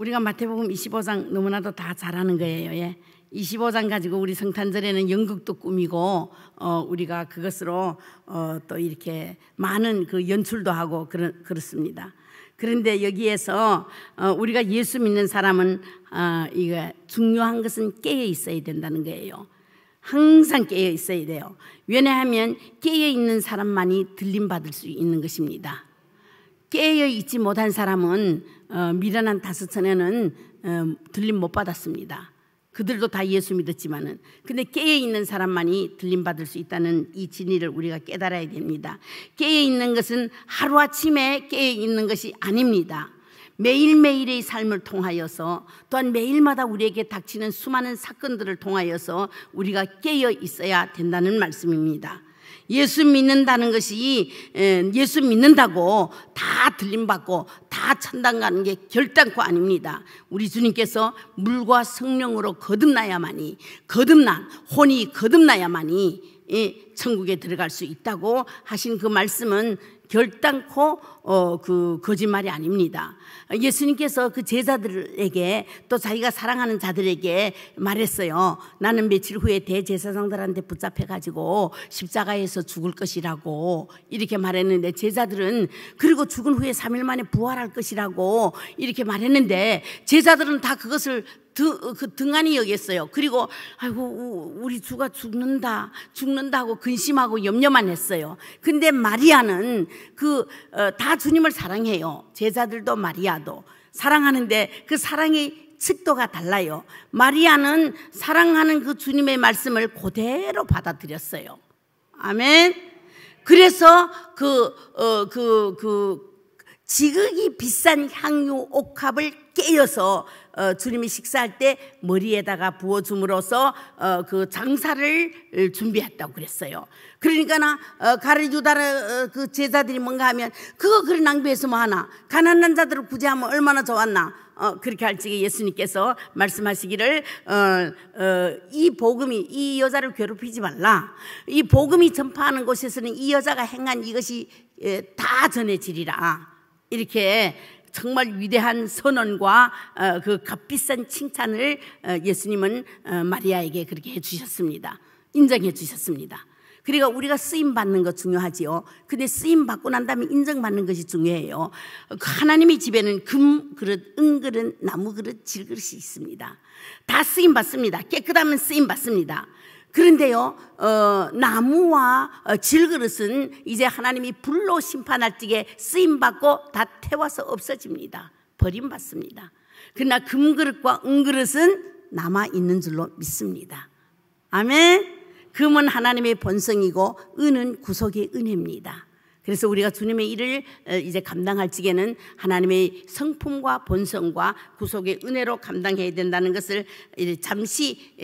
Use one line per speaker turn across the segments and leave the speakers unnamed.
우리가 마태복음 25장 너무나도 다 잘하는 거예요. 예. 25장 가지고 우리 성탄절에는 연극도 꾸미고 어, 우리가 그것으로 어, 또 이렇게 많은 그 연출도 하고 그러, 그렇습니다. 그런데 여기에서 어, 우리가 예수 믿는 사람은 어, 이거 중요한 것은 깨어 있어야 된다는 거예요. 항상 깨어 있어야 돼요. 왜냐하면 깨어 있는 사람만이 들림 받을 수 있는 것입니다. 깨어 있지 못한 사람은 어, 미련한 다섯 처녀는 어, 들림 못 받았습니다. 그들도 다 예수 믿었지만은 근데 깨어 있는 사람만이 들림 받을 수 있다는 이 진리를 우리가 깨달아야 됩니다. 깨어 있는 것은 하루아침에 깨어 있는 것이 아닙니다. 매일매일의 삶을 통하여서 또한 매일마다 우리에게 닥치는 수많은 사건들을 통하여서 우리가 깨어 있어야 된다는 말씀입니다. 예수 믿는다는 것이 예수 믿는다고 다 들림받고 다 천당 가는 게 결단코 아닙니다. 우리 주님께서 물과 성령으로 거듭나야만이 거듭난 혼이 거듭나야만이 예, 천국에 들어갈 수 있다고 하신 그 말씀은 결단코 어, 그 거짓말이 아닙니다. 예수님께서 그 제자들에게 또 자기가 사랑하는 자들에게 말했어요. 나는 며칠 후에 대제사장들한테 붙잡혀 가지고 십자가에서 죽을 것이라고 이렇게 말했는데 제자들은 그리고 죽은 후에 3일 만에 부활할 것이라고 이렇게 말했는데 제자들은 다 그것을 등, 그 등한히 여겼어요. 그리고 아이고 우리 주가 죽는다 죽는다고 근심하고 염려만 했어요. 근데 마리아는 그다 어, 주님을 사랑해요. 제자들도 마리아도 사랑하는데 그사랑의 측도가 달라요. 마리아는 사랑하는 그 주님의 말씀을 그대로 받아들였어요. 아멘. 그래서 그 어, 그, 그 지극히 비싼 향유 옥합을 깨어서 어, 주님이 식사할 때 머리에다가 부어줌으로써 어, 그 장사를 준비했다고 그랬어요. 그러니까 나 어, 가리주다라 어, 그 제자들이 뭔가 하면 그거 그런 낭비해서 뭐 하나 가난한 자들을 구제하면 얼마나 좋았나 어, 그렇게 할지 예수님께서 말씀하시기를 어, 어, 이 복음이 이 여자를 괴롭히지 말라 이 복음이 전파하는 곳에서는 이 여자가 행한 이것이 에, 예, 다 전해지리라 이렇게 정말 위대한 선언과 어, 그 값비싼 칭찬을 어, 예수님은 어, 마리아에게 그렇게 해주셨습니다. 인정해 주셨습니다. 그러니 우리가 쓰임 받는 것 중요하지요. 근데 쓰임 받고 난 다음에 인정받는 것이 중요해요. 그 하나님의 집에는 금 그릇, 은 그릇, 나무 그릇, 질 그릇이 있습니다. 다 쓰임 받습니다. 깨끗하면 쓰임 받습니다. 그런데요, 어, 나무와 어, 질그릇은 이제 하나님이 불로 심판할 때에 쓰임받고 다 태워서 없어집니다. 버림받습니다. 그러나 금그릇과 은그릇은 남아있는 줄로 믿습니다. 아멘. 금은 하나님의 본성이고 은은 구속의 은혜입니다. 그래서 우리가 주님의 일을 어, 이제 감당할 지에는 하나님의 성품과 본성과 구속의 은혜로 감당해야 된다는 것을 잠시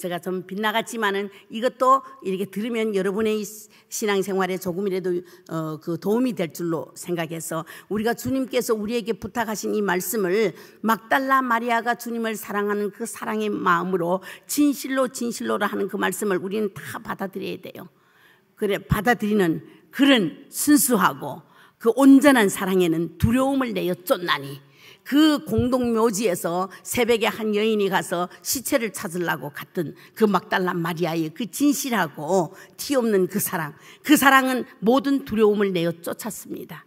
제가 좀 빗나갔지만은 이것도 이렇게 들으면 여러분의 신앙생활에 조금이라도 어, 그 도움이 될 줄로 생각해서 우리가 주님께서 우리에게 부탁하신 이 말씀을 막달라 마리아가 주님을 사랑하는 그 사랑의 마음으로 진실로 진실로라 하는 그 말씀을 우리는 다 받아들여야 돼요. 그래 받아들이는 그런 순수하고 그 온전한 사랑에는 두려움을 내어 쫓나니 그 공동 묘지에서 새벽에 한 여인이 가서 시체를 찾으려고 갔던 그 막달란 마리아의 그 진실하고 티 없는 그 사랑 그 사랑은 모든 두려움을 내어 쫓았습니다.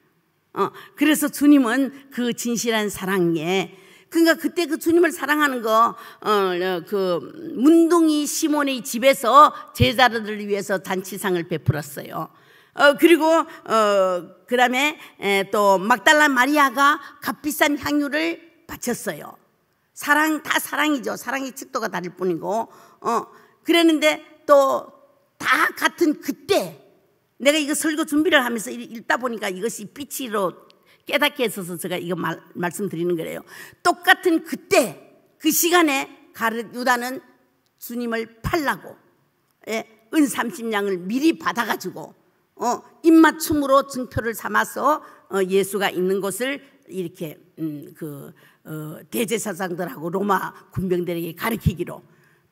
어, 그래서 주님은 그 진실한 사랑에 그러니까 그때 그 주님을 사랑하는 거, 어, 어, 그 문둥이 시몬의 집에서 제자들을 위해서 잔치상을 베풀었어요. 어, 그리고 어, 그다음에 에, 또 막달라 마리아가 값비싼 향유를 바쳤어요. 사랑 다 사랑이죠. 사랑의 측도가 다를 뿐이고, 어, 그랬는데 또 다 같은 그때 내가 이거 설교 준비를 하면서 읽다 보니까 이것이 빛으로 깨닫게 해서 제가 이거 말, 말씀드리는 거예요. 똑같은 그때 그 시간에 가르, 유다는 주님을 팔라고 예, 은삼십냥을 미리 받아가지고 어, 입맞춤으로 증표를 삼아서 어, 예수가 있는 곳을 이렇게 음, 그 어, 대제사장들하고 로마 군병들에게 가르치기로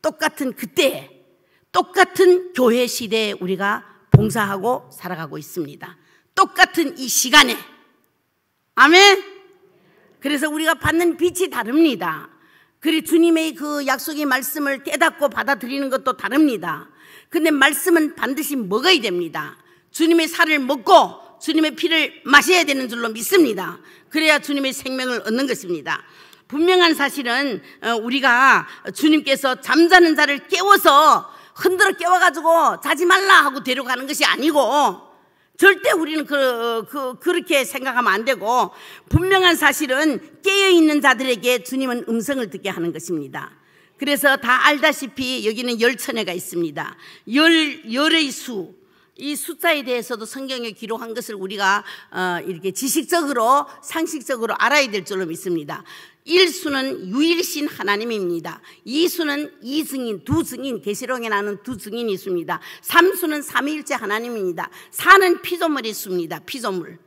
똑같은 그때 똑같은 교회 시대에 우리가 봉사하고 살아가고 있습니다. 똑같은 이 시간에 아멘. 그래서 우리가 받는 빛이 다릅니다. 그리 주님의 그 약속의 말씀을 깨닫고 받아들이는 것도 다릅니다. 근데 말씀은 반드시 먹어야 됩니다. 주님의 살을 먹고 주님의 피를 마셔야 되는 줄로 믿습니다. 그래야 주님의 생명을 얻는 것입니다. 분명한 사실은 어, 우리가 주님께서 잠자는 자를 깨워서 흔들어 깨워가지고 자지 말라 하고 데려가는 것이 아니고 절대 우리는 그, 그, 그렇게 생각하면 안 되고 분명한 사실은 깨어있는 자들에게 주님은 음성을 듣게 하는 것입니다. 그래서 다 알다시피 여기는 열 천회가 있습니다. 열, 열의 수. 이 숫자에 대해서도 성경에 기록한 것을 우리가 어, 이렇게 지식적으로 상식적으로 알아야 될 줄로 믿습니다. 1수는 유일신 하나님입니다. 2수는 이승인, 두 증인, 계시록에 나는 두 증인이 있습니다. 3수는 삼위일체 하나님입니다. 4는 피조물이 수입니다. 피조물.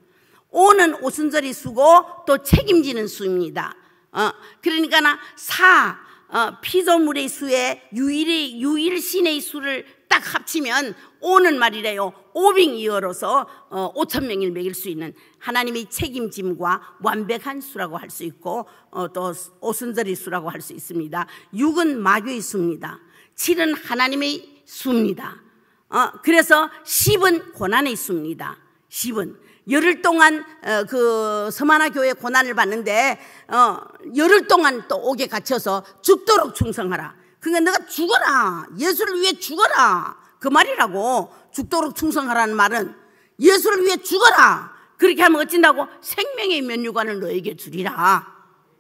5는 오순절이 수고 또 책임지는 수입니다. 어, 그러니까 나 4, 어, 피조물의 수에 유일의, 유일신의 수를 딱 합치면 오는 말이래요. 오빙이어로서 5천 어, 명을 먹일 수 있는 하나님의 책임짐과 완벽한 수라고 할 수 있고 어, 또 오순절의 수라고 할 수 있습니다. 6은 마귀의 수입니다. 7은 하나님의 수입니다. 어, 그래서 10은 고난의 수입니다. 10은 열흘 동안 그 서만화 교회 고난을 받는데 열흘 동안 또 옥에 갇혀서 죽도록 충성하라. 그러니까 내가 죽어라. 예수를 위해 죽어라. 그 말이라고 죽도록 충성하라는 말은 예수를 위해 죽어라. 그렇게 하면 어찌다고 생명의 면류관을 너에게 주리라.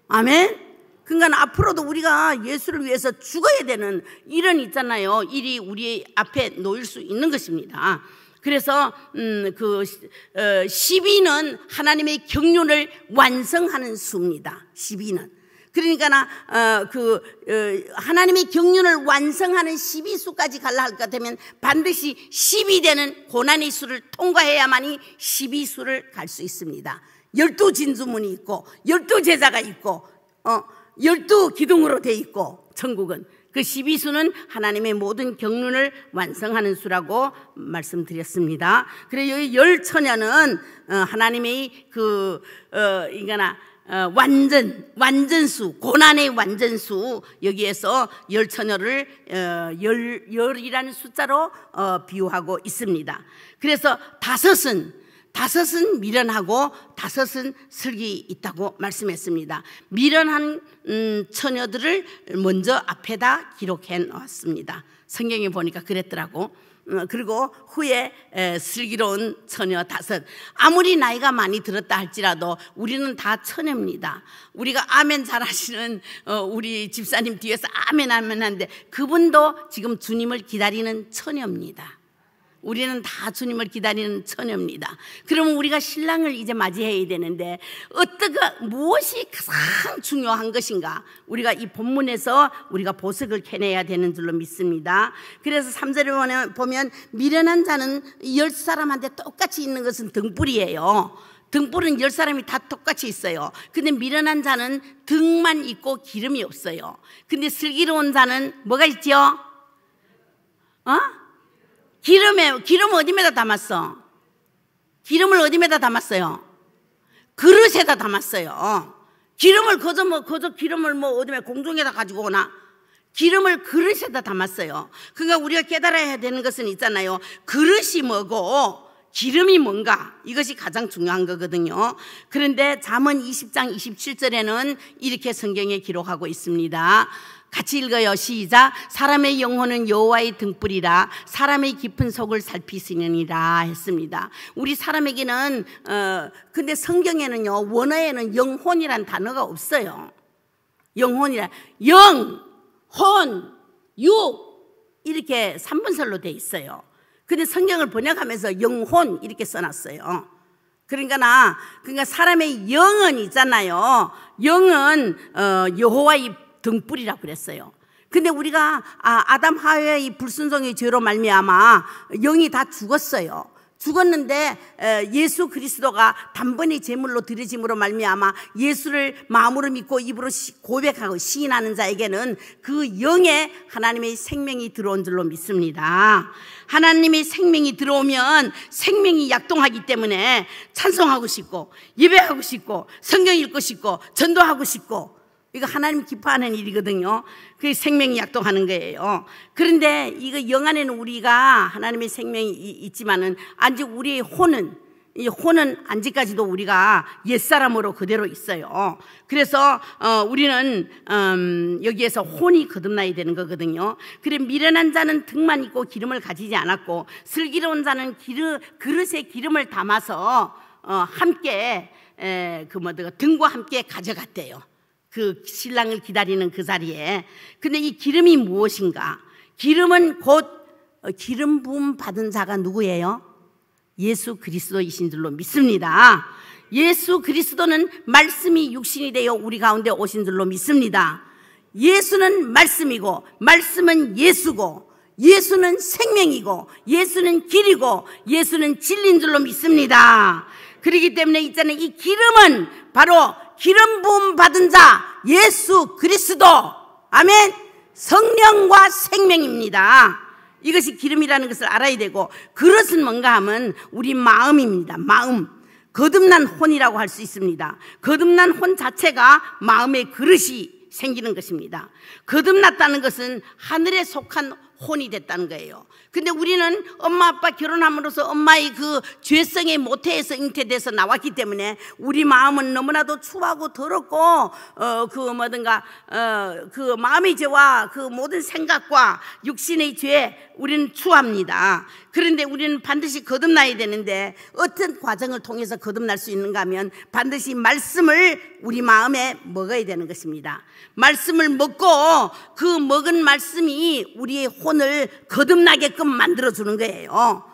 아멘. 그러니까 앞으로도 우리가 예수를 위해서 죽어야 되는 일은 있잖아요. 일이 우리 앞에 놓일 수 있는 것입니다. 그래서 음, 그 어, 시비는 하나님의 경륜을 완성하는 수입니다. 1 2는 그러니까 나그 어, 어, 하나님의 경륜을 완성하는 12수까지 갈라 할까 되면 반드시 10이 되는 고난의 수를 통과해야만이 12수를 갈 수 있습니다. 열두 진수문이 있고 열두 제자가 있고 어 열두 기둥으로 돼 있고 천국은 그 12수는 하나님의 모든 경륜을 완성하는 수라고 말씀드렸습니다. 그래요. 이 열처녀는 어, 하나님의 그 어, 이거나 어, 완전 완전수 고난의 완전수 여기에서 열처녀를 어, 열 열이라는 숫자로 어, 비유하고 있습니다. 그래서 다섯은 다섯은 미련하고 다섯은 슬기 있다고 말씀했습니다. 미련한 음, 처녀들을 먼저 앞에다 기록해 놓았습니다. 성경에 보니까 그랬더라고. 어, 그리고 후에 슬기로운 처녀 다섯. 아무리 나이가 많이 들었다 할지라도 우리는 다 처녀입니다. 우리가 아멘 잘하시는 어, 우리 집사님 뒤에서 아멘 아멘 하는데 그분도 지금 주님을 기다리는 처녀입니다. 우리는 다 주님을 기다리는 처녀입니다. 그러면 우리가 신랑을 이제 맞이해야 되는데 어떻게 무엇이 가장 중요한 것인가? 우리가 이 본문에서 우리가 보석을 캐내야 되는 줄로 믿습니다. 그래서 3절에 보면 미련한 자는 열 사람한테 똑같이 있는 것은 등불이에요. 등불은 열 사람이 다 똑같이 있어요. 근데 미련한 자는 등만 있고 기름이 없어요. 근데 슬기로운 자는 뭐가 있죠? 어? 기름에 기름 어디에다 담았어? 기름을 어디에다 담았어요? 그릇에다 담았어요. 기름을 거저 뭐 거저 기름을 뭐 어디에 공중에다 가지고 오나? 기름을 그릇에다 담았어요. 그러니까 우리가 깨달아야 되는 것은 있잖아요. 그릇이 뭐고 기름이 뭔가 이것이 가장 중요한 거거든요. 그런데 잠언 20장 27절에는 이렇게 성경에 기록하고 있습니다. 같이 읽어요. 시작. 사람의 영혼은 여호와의 등불이라 사람의 깊은 속을 살피시느니라 했습니다. 우리 사람에게는 어 근데 성경에는요. 원어에는 영혼이란 단어가 없어요. 영혼이라 영, 혼, 육 이렇게 3분설로 돼 있어요. 근데 성경을 번역하면서 영혼 이렇게 써놨어요. 그러니까 나 그러니까 사람의 영은 있잖아요. 영은 어, 여호와의 등불이라고 그랬어요. 근데 우리가 아, 담 하와의 이 불순종의 죄로 말미암아 영이 다 죽었어요. 죽었는데 예수 그리스도가 단번에 제물로 드려짐으로 말미암아 예수를 마음으로 믿고 입으로 고백하고 시인하는 자에게는 그 영에 하나님의 생명이 들어온 줄로 믿습니다. 하나님의 생명이 들어오면 생명이 약동하기 때문에 찬송하고 싶고 예배하고 싶고 성경 읽고 싶고 전도하고 싶고 이거 하나님 기뻐하는 일이거든요. 그게 생명이 약속하는 거예요. 그런데 이거 영안에는 우리가 하나님의 생명이 있지만은 아직 우리의 혼은 이 혼은 아직까지도 우리가 옛사람으로 그대로 있어요. 그래서 어, 우리는 음, 여기에서 혼이 거듭나야 되는 거거든요. 그래 미련한 자는 등만 있고 기름을 가지지 않았고 슬기로운 자는 기르, 그릇에 기름을 담아서 어, 함께 에, 그뭐 등과 함께 가져갔대요. 그 신랑을 기다리는 그 자리에. 근데 이 기름이 무엇인가? 기름은 곧 어, 기름 부음 받은 자가 누구예요? 예수 그리스도이신 줄로 믿습니다. 예수 그리스도는 말씀이 육신이 되어 우리 가운데 오신 줄로 믿습니다. 예수는 말씀이고 말씀은 예수고 예수는 생명이고 예수는 길이고 예수는 진리인 줄로 믿습니다. 그러기 때문에 있잖아요. 이 기름은 바로 기름 부음 받은 자 예수 그리스도 아멘 성령과 생명입니다. 이것이 기름이라는 것을 알아야 되고 그릇은 뭔가 하면 우리 마음입니다. 마음. 거듭난 혼이라고 할 수 있습니다. 거듭난 혼 자체가 마음의 그릇이 생기는 것입니다. 거듭났다는 것은 하늘에 속한 혼이 됐다는 거예요. 근데 우리는 엄마 아빠 결혼함으로써 엄마의 그 죄성의 모태에서 잉태돼서 나왔기 때문에 우리 마음은 너무나도 추하고 더럽고 어 그 뭐든가 어 그 마음의 죄와 그 모든 생각과 육신의 죄 우리는 추합니다. 그런데 우리는 반드시 거듭나야 되는데 어떤 과정을 통해서 거듭날 수 있는가 하면 반드시 말씀을 우리 마음에 먹어야 되는 것입니다. 말씀을 먹고 그 먹은 말씀이 우리의 혼을 거듭나게끔 만들어주는 거예요.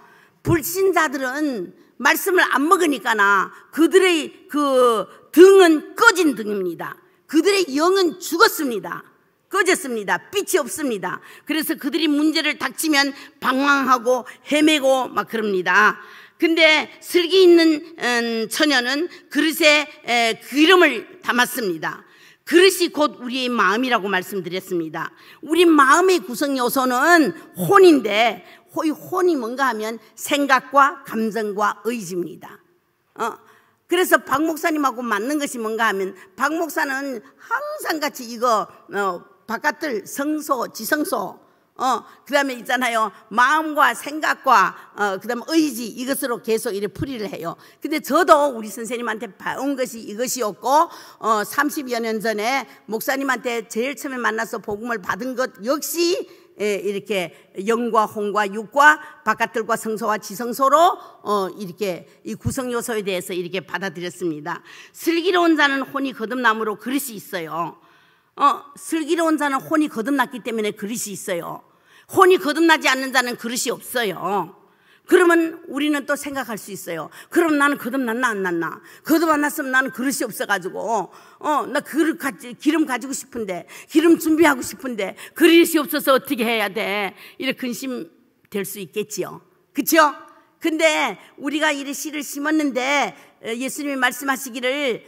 불신자들은 말씀을 안 먹으니까나 그들의 그 등은 꺼진 등입니다. 그들의 영은 죽었습니다. 꺼졌습니다. 빛이 없습니다. 그래서 그들이 문제를 닥치면 방황하고 헤매고 막 그럽니다. 근데 슬기 있는 음, 처녀는 그릇에 에, 기름을 그 담았습니다. 그릇이 곧 우리의 마음이라고 말씀드렸습니다. 우리 마음의 구성 요소는 혼인데 이 혼이 뭔가 하면 생각과 감정과 의지입니다. 어. 그래서 박 목사님하고 맞는 것이 뭔가 하면 박 목사는 항상 같이 이거 어, 바깥을 성소, 지성소 어, 그 다음에 있잖아요. 마음과 생각과, 어, 그 다음에 의지, 이것으로 계속 이렇게 풀이를 해요. 근데 저도 우리 선생님한테 배운 것이 이것이었고, 어, 30여 년 전에 목사님한테 제일 처음에 만나서 복음을 받은 것 역시, 예, 이렇게 영과 홍과 육과 바깥들과 성소와 지성소로 어, 이렇게 이 구성 요소에 대해서 이렇게 받아들였습니다. 슬기로운 자는 혼이 거듭남으로 그릴수 있어요. 어, 슬기로운 자는 혼이 거듭났기 때문에 그릇이 있어요. 혼이 거듭나지 않는 자는 그릇이 없어요. 그러면 우리는 또 생각할 수 있어요. 그럼 나는 거듭났나 안 났나? 거듭 안 났으면 나는 그릇이 없어가지고 어나 그릇 가지 기름 가지고 싶은데 기름 준비하고 싶은데 그릇이 없어서 어떻게 해야 돼? 이래 근심 될 수 있겠지요. 그렇죠? 근데 우리가 이래 씨를 심었는데 어, 예수님이 말씀하시기를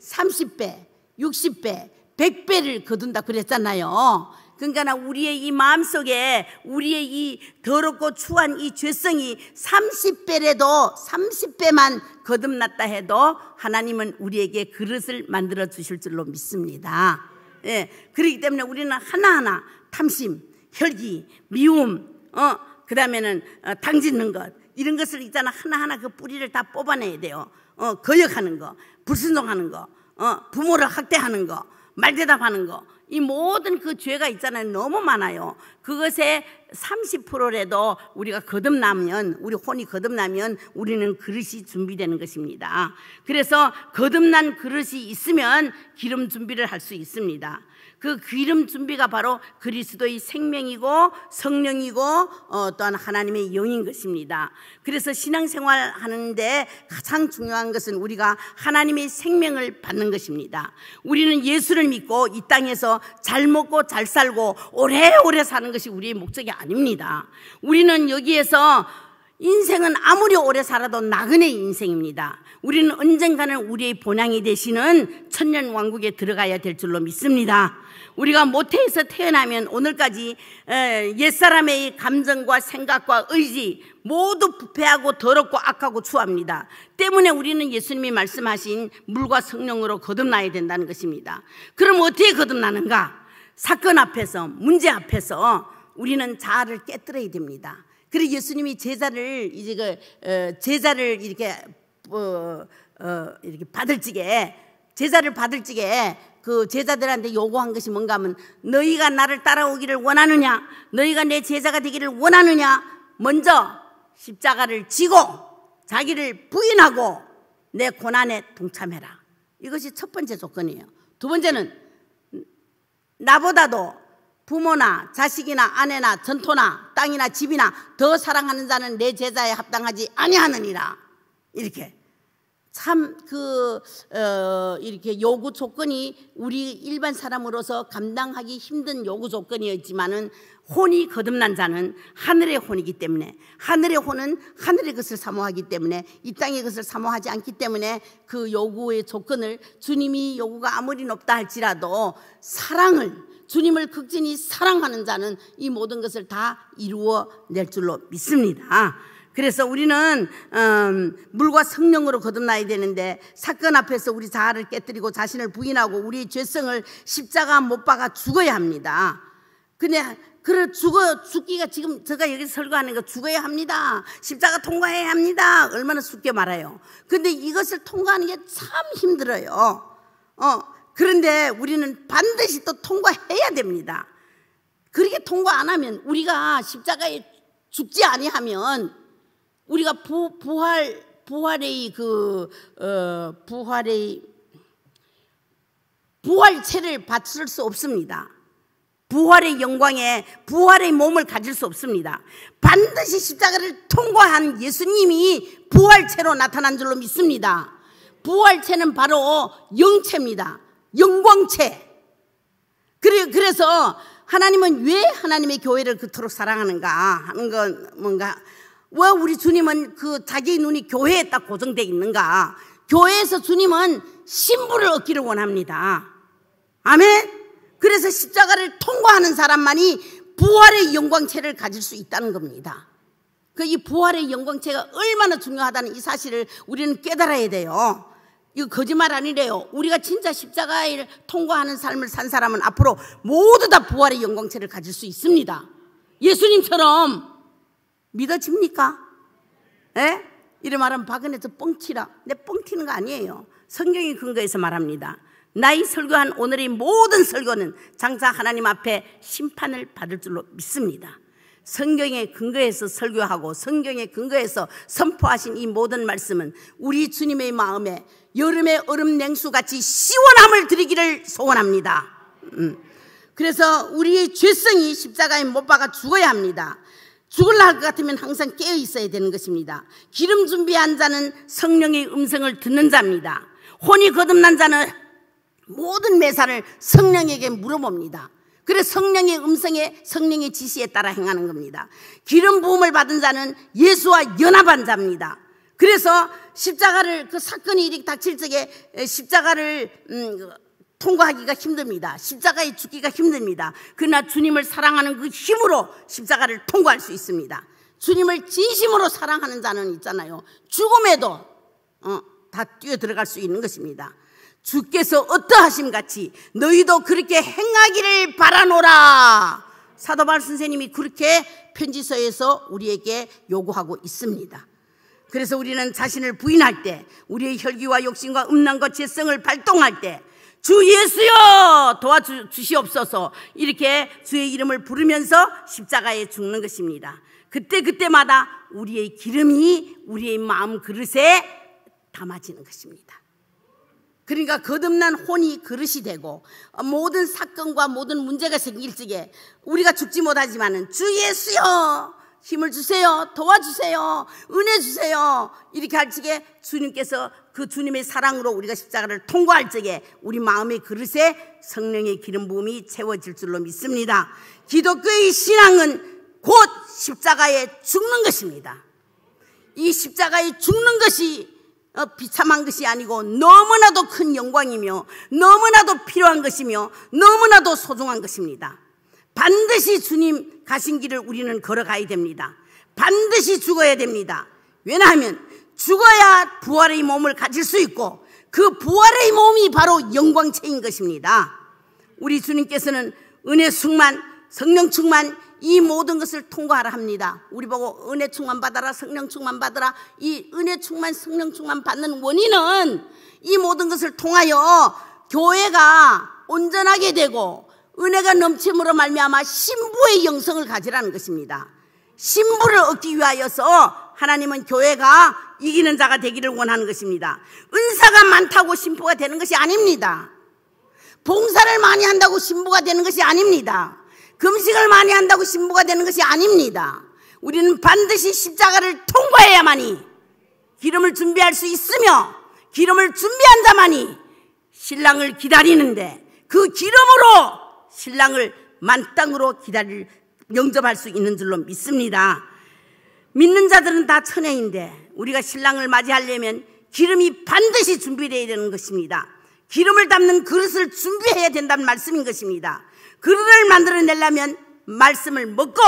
30배, 음, 60배, 백배를 거둔다 그랬잖아요. 그러니까 우리의 이 마음속에 우리의 이 더럽고 추한 이 죄성이 30배라도 30배만 거듭났다 해도 하나님은 우리에게 그릇을 만들어 주실 줄로 믿습니다. 예. 그렇기 때문에 우리는 하나하나 탐심, 혈기, 미움, 어, 그다음에는 어, 당짓는 것 이런 것을 있잖아 하나하나 그 뿌리를 다 뽑아내야 돼요. 어, 거역하는 거, 불순종하는 거, 어, 부모를 학대하는 거 말대답하는 거. 이 모든 그 죄가 있잖아요. 너무 많아요. 그것에 30%라도 우리가 거듭나면, 우리 혼이 거듭나면 우리는 그릇이 준비되는 것입니다. 그래서 거듭난 그릇이 있으면 기름 준비를 할 수 있습니다. 그 기름 준비가 바로 그리스도의 생명이고 성령이고 어, 또한 하나님의 영인 것입니다. 그래서 신앙생활 하는데 가장 중요한 것은 우리가 하나님의 생명을 받는 것입니다. 우리는 예수를 믿고 이 땅에서 잘 먹고 잘 살고 오래오래 사는 것이 우리의 목적이 아닙니다. 우리는 여기에서 인생은 아무리 오래 살아도 나그네 인생입니다. 우리는 언젠가는 우리의 본향이 되시는 천년 왕국에 들어가야 될 줄로 믿습니다. 우리가 모태에서 태어나면 오늘까지 옛사람의 감정과 생각과 의지 모두 부패하고 더럽고 악하고 추합니다. 때문에 우리는 예수님이 말씀하신 물과 성령으로 거듭나야 된다는 것입니다. 그럼 어떻게 거듭나는가? 사건 앞에서, 문제 앞에서 우리는 자아를 깨뜨려야 됩니다. 그리고 예수님이 제자를 이제 그 어, 제자를 이렇게 어, 어, 이렇게 받을지게 제자를 받을지게 그 제자들한테 요구한 것이 뭔가 하면 너희가 나를 따라오기를 원하느냐 너희가 내 제자가 되기를 원하느냐 먼저 십자가를 지고 자기를 부인하고 내 고난에 동참해라 이것이 첫 번째 조건이에요 두 번째는 나보다도 부모나 자식이나 아내나 전토나 땅이나 집이나 더 사랑하는 자는 내 제자에 합당하지 아니하느니라. 이렇게 참그 어, 이렇게 요구 조건이 우리 일반 사람으로서 감당하기 힘든 요구 조건이었지만은 혼이 거듭난 자는 하늘의 혼이기 때문에 하늘의 혼은 하늘의 것을 사모하기 때문에 이 땅의 것을 사모하지 않기 때문에 그 요구의 조건을 주님이 요구가 아무리 높다 할지라도 사랑을 주님을 극진히 사랑하는 자는 이 모든 것을 다 이루어 낼 줄로 믿습니다. 그래서 우리는 음, 물과 성령으로 거듭나야 되는데 사건 앞에서 우리 자아를 깨뜨리고 자신을 부인하고 우리의 죄성을 십자가 못 박아 죽어야 합니다. 근데 그를 죽어 죽기가 지금 제가 여기 설교하는 거 죽어야 합니다. 십자가 통과해야 합니다. 얼마나 쉽게 말아요. 근데 이것을 통과하는 게 참 힘들어요. 어, 그런데 우리는 반드시 또 통과해야 됩니다. 그렇게 통과 안 하면 우리가 십자가에 죽지 아니하면 우리가 부, 부활 부활의 그 어, 부활의 부활체를 받을 수 없습니다. 부활의 영광에 부활의 몸을 가질 수 없습니다. 반드시 십자가를 통과한 예수님이 부활체로 나타난 줄로 믿습니다. 부활체는 바로 영체입니다. 영광체. 그래, 그래서 하나님은 왜 하나님의 교회를 그토록 사랑하는가 하는 건 뭔가 왜 우리 주님은 그 자기 눈이 교회에 딱고정되어 있는가? 교회에서 주님은 신부를 얻기를 원합니다. 아멘. 그래서 십자가를 통과하는 사람만이 부활의 영광체를 가질 수 있다는 겁니다. 그 이 부활의 영광체가 얼마나 중요하다는 이 사실을 우리는 깨달아야 돼요. 이거 거짓말 아니래요. 우리가 진짜 십자가를 통과하는 삶을 산 사람은 앞으로 모두 다 부활의 영광체를 가질 수 있습니다. 예수님처럼 믿어집니까? 예? 이런 말하면 박은혜도 뻥치라. 내 뻥치는 거 아니에요. 성경이 근거해서 말합니다. 나이 설교한 오늘의 모든 설교는 장차 하나님 앞에 심판을 받을 줄로 믿습니다. 성경에 근거해서 설교하고 성경에 근거해서 선포하신 이 모든 말씀은 우리 주님의 마음에 여름의 얼음 냉수같이 시원함을 드리기를 소원합니다. 음. 그래서 우리의 죄성이 십자가에 못 박아 죽어야 합니다. 죽을라 할 것 같으면 항상 깨어 있어야 되는 것입니다. 기름 준비한 자는 성령의 음성을 듣는 자입니다. 혼이 거듭난 자는 모든 매사를 성령에게 물어봅니다. 그래서 성령의 음성에 성령의 지시에 따라 행하는 겁니다. 기름 부음을 받은 자는 예수와 연합한 자입니다. 그래서 십자가를 그 사건이 일이 닥칠 적에 십자가를 음, 통과하기가 힘듭니다. 십자가에 죽기가 힘듭니다. 그러나 주님을 사랑하는 그 힘으로 십자가를 통과할 수 있습니다. 주님을 진심으로 사랑하는 자는 있잖아요. 죽음에도 어, 다 뛰어 들어갈 수 있는 것입니다. 주께서 어떠하심 같이 너희도 그렇게 행하기를 바라노라. 사도 발울 선생님이 그렇게 편지서에서 우리에게 요구하고 있습니다. 그래서 우리는 자신을 부인할 때, 우리의 혈기와 욕심과 음란과 죄성을 발동할 때, 주 예수여 도와주시옵소서 이렇게 주의 이름을 부르면서 십자가에 죽는 것입니다. 그때 그때마다 우리의 기름이 우리의 마음 그릇에 담아지는 것입니다. 그러니까 거듭난 혼이 그릇이 되고 어, 모든 사건과 모든 문제가 생길 적에 우리가 죽지 못하지만주 예수여 힘을 주세요 도와주세요 은혜 주세요 이렇게 할 적에 주님께서 그 주님의 사랑으로 우리가 십자가를 통과할 적에 우리 마음의 그릇에 성령의 기름 부음이 채워질 줄로 믿습니다 기독교의 신앙은 곧 십자가에 죽는 것입니다 이 십자가에 죽는 것이 어, 비참한 것이 아니고 너무나도 큰 영광이며 너무나도 필요한 것이며 너무나도 소중한 것입니다. 반드시 주님 가신 길을 우리는 걸어가야 됩니다. 반드시 죽어야 됩니다. 왜냐하면 죽어야 부활의 몸을 가질 수 있고 그 부활의 몸이 바로 영광체인 것입니다. 우리 주님께서는 은혜 충만, 성령 충만, 이 모든 것을 통과하라 합니다. 우리 보고 은혜 충만 받아라, 성령 충만 받아라. 이 은혜 충만, 성령 충만 받는 원인은 이 모든 것을 통하여 교회가 온전하게 되고 은혜가 넘침으로 말미암아 신부의 영성을 가지라는 것입니다. 신부를 얻기 위하여서 하나님은 교회가 이기는 자가 되기를 원하는 것입니다. 은사가 많다고 신부가 되는 것이 아닙니다. 봉사를 많이 한다고 신부가 되는 것이 아닙니다. 금식을 많이 한다고 신부가 되는 것이 아닙니다. 우리는 반드시 십자가를 통과해야만이 기름을 준비할 수 있으며 기름을 준비한 자만이 신랑을 기다리는데 그 기름으로 신랑을 만땅으로 기다릴 영접할 수 있는 줄로 믿습니다. 믿는 자들은 다 천혜인데 우리가 신랑을 맞이하려면 기름이 반드시 준비되어야 되는 것입니다. 기름을 담는 그릇을 준비해야 된다는 말씀인 것입니다. 그를 만들어내려면 말씀을 먹고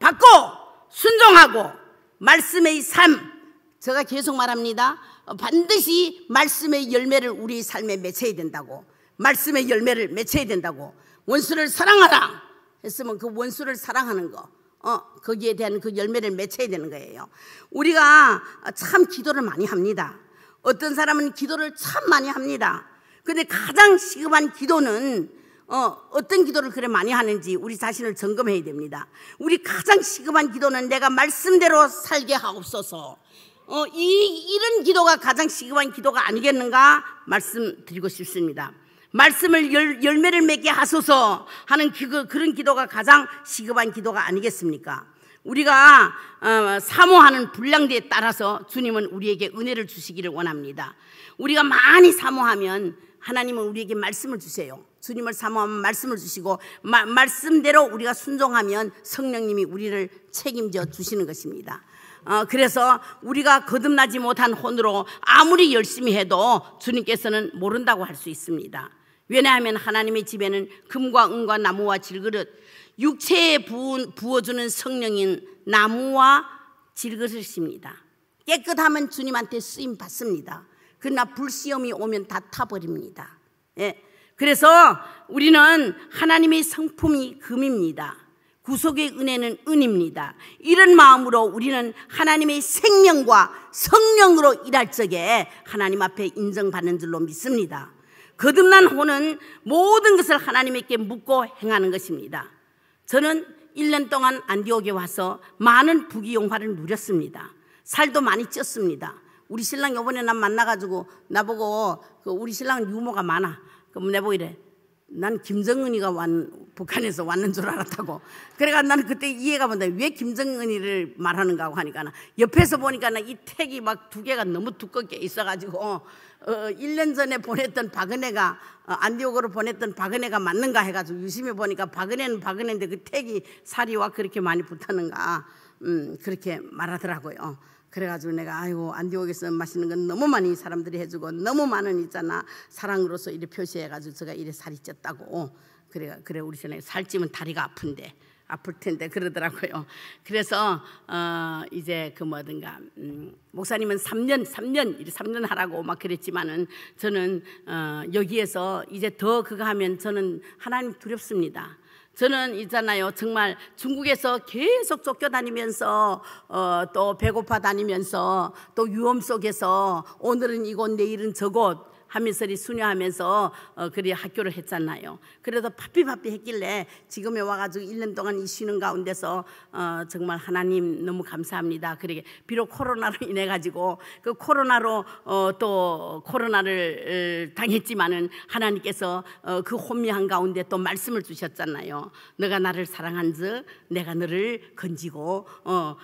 받고 순종하고 말씀의 삶 제가 계속 말합니다 반드시 말씀의 열매를 우리 삶에 맺혀야 된다고 말씀의 열매를 맺혀야 된다고 원수를 사랑하라 했으면 그 원수를 사랑하는 거 어, 거기에 대한 그 열매를 맺혀야 되는 거예요 우리가 참 기도를 많이 합니다 어떤 사람은 기도를 참 많이 합니다 근데 가장 시급한 기도는 어, 어떤 기도를 그래 많이 하는지 우리 자신을 점검해야 됩니다. 우리 가장 시급한 기도는 내가 말씀대로 살게 하옵소서. 어, 이, 이런 기도가 가장 시급한 기도가 아니겠는가 말씀드리고 싶습니다. 말씀을 열, 열매를 맺게 하소서 하는 그, 그 그런 기도가 가장 시급한 기도가 아니겠습니까? 우리가 어, 사모하는 분량대에 따라서 주님은 우리에게 은혜를 주시기를 원합니다. 우리가 많이 사모하면 하나님은 우리에게 말씀을 주세요. 주님을 사모하면 말씀을 주시고 마, 말씀대로 우리가 순종하면 성령님이 우리를 책임져 주시는 것입니다. 어, 그래서 우리가 거듭나지 못한 혼으로 아무리 열심히 해도 주님께서는 모른다고 할 수 있습니다. 왜냐하면 하나님의 집에는 금과 은과 나무와 질그릇, 육체에 부어주는 성령인 나무와 질그릇입니다. 깨끗하면 주님한테 쓰임 받습니다. 그러나 불시험이 오면 다 타버립니다. 예. 그래서 우리는 하나님의 성품이 금입니다. 구속의 은혜는 은입니다. 이런 마음으로 우리는 하나님의 생명과 성령으로 일할 적에 하나님 앞에 인정받는 줄로 믿습니다. 거듭난 혼은 모든 것을 하나님께 묻고 행하는 것입니다. 저는 1년 동안 안디옥에 와서 많은 부귀영화를 누렸습니다. 살도 많이 쪘습니다. 우리 신랑 요번에 난 만나가지고 나보고 그 우리 신랑 유머가 많아. 그럼 내보고 이래. 난 김정은이가 완, 북한에서 왔는 줄 알았다고. 그래가 나는 그때 이해가 안 돼. 왜 김정은이를 말하는가 하고 하니까 나 옆에서 보니까 나이 택이 막 두 개가 너무 두껍게 있어가지고 어, 1년 어, 전에 보냈던 박은혜가 어, 안디옥으로 보냈던 박은혜가 맞는가 해가지고 유심히 보니까 박은혜는 박은혜인데 그 택이 살이 와 그렇게 많이 붙었는가. 음, 그렇게 말하더라고요. 그래가지고 내가 아이고 안디옥에서 맛있는 건 너무 많이 사람들이 해주고 너무 많은 있잖아 사랑으로서 이렇게 표시해가지고 제가 이래 살이 쪘다고 그래 그래 우리 전에 살찌면 다리가 아픈데 아플 텐데 그러더라고요. 그래서 어 이제 그 뭐든가 음 목사님은 3년 3년 3년 하라고 막 그랬지만은 저는 어 여기에서 이제 더 그거 하면 저는 하나님 두렵습니다. 저는 있잖아요. 정말 중국에서 계속 쫓겨다니면서 어, 또 배고파 다니면서 또 위험 속에서 오늘은 이곳 내일은 저곳 한민설이 수녀하면서 어, 그리 학교를 했잖아요. 그래서 바삐바삐 했길래 지금에 와가지고 1년 동안 이 쉬는 가운데서 어, 정말 하나님 너무 감사합니다. 그러게 비록 코로나로 인해 가지고 그 코로나로 어, 또 코로나를 당했지만은 하나님께서 어, 그 혼미한 가운데 또 말씀을 주셨잖아요. 네가 나를 사랑한즉 내가 너를 건지고 어,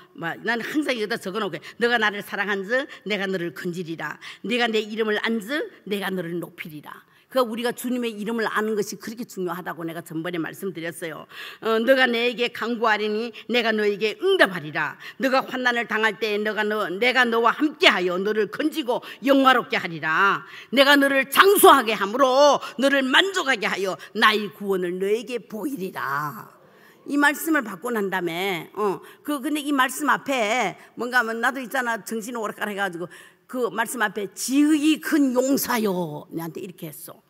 난 항상 여기다 적어놓고 네가 나를 사랑한즉 내가 너를 건지리라. 네가 내 이름을 안즉 내가 내가 너를 높이리라. 그가 우리가 주님의 이름을 아는 것이 그렇게 중요하다고 내가 전번에 말씀드렸어요. 어, 너가 내게 강구하리니 내가 너에게 응답하리라. 너가 환난을 당할 때에 너가 너 내가 너와 함께하여 너를 건지고 영화롭게 하리라. 내가 너를 장수하게 함으로 너를 만족하게 하여 나의 구원을 너에게 보이리라. 이 말씀을 받고 난 다음에, 어, 그, 근데 이 말씀 앞에 뭔가 하면 뭐 나도 있잖아. 정신 오락가락 해가지고 그 말씀 앞에 지극이큰 용사요. 내한테 이렇게 했어.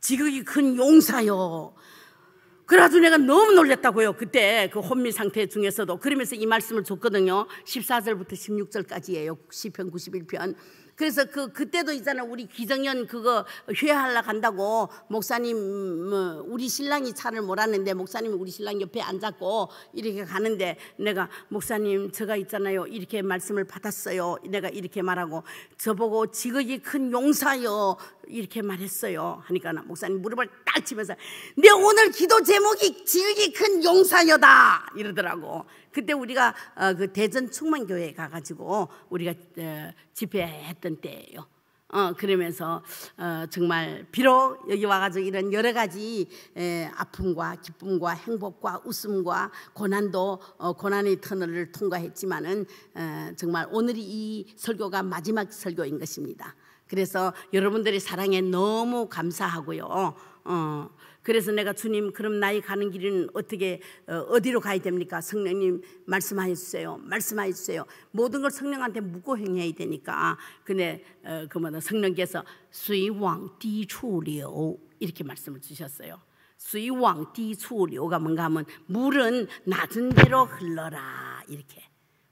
지극이큰 용사요. 그래가지고 내가 너무 놀랬다고요. 그때 그 혼미 상태 중에서도. 그러면서 이 말씀을 줬거든요. 14절부터 16절까지예요. 시편 91편. 그래서 그 그때도 있잖아 우리 기정연 그거 회하려 간다고 목사님 뭐 우리 신랑이 차를 몰았는데 목사님 우리 신랑 옆에 앉았고 이렇게 가는데 내가 목사님 제가 있잖아요 이렇게 말씀을 받았어요 내가 이렇게 말하고 저보고 지극히 큰용사여 이렇게 말했어요. 하니까 목사님 무릎을 딱 치면서 내 오늘 기도 제목이 질기 큰 용사여다 이러더라고. 그때 우리가 어, 그 대전 충만교회 가가지고 우리가 어, 집회했던 때예요. 어, 그러면서 어, 정말 비록 여기 와가지고 이런 여러 가지 에, 아픔과 기쁨과 행복과 웃음과 고난도 어, 고난의 터널을 통과했지만은 에, 어, 정말 오늘이 이 설교가 마지막 설교인 것입니다. 그래서 여러분들의 사랑에 너무 감사하고요. 어, 그래서 내가 주님 그럼 나이 가는 길은 어떻게 어, 디로 가야 됩니까? 성령님 말씀하여 주세요. 말씀하여 주세요. 모든 걸 성령한테 묻고 행해야 되니까. 근데 어, 그마다 성령께서 수이왕 디추리 이렇게 말씀을 주셨어요. 수이왕 디추리가 뭔가 하면 물은 낮은 데로 흘러라 이렇게.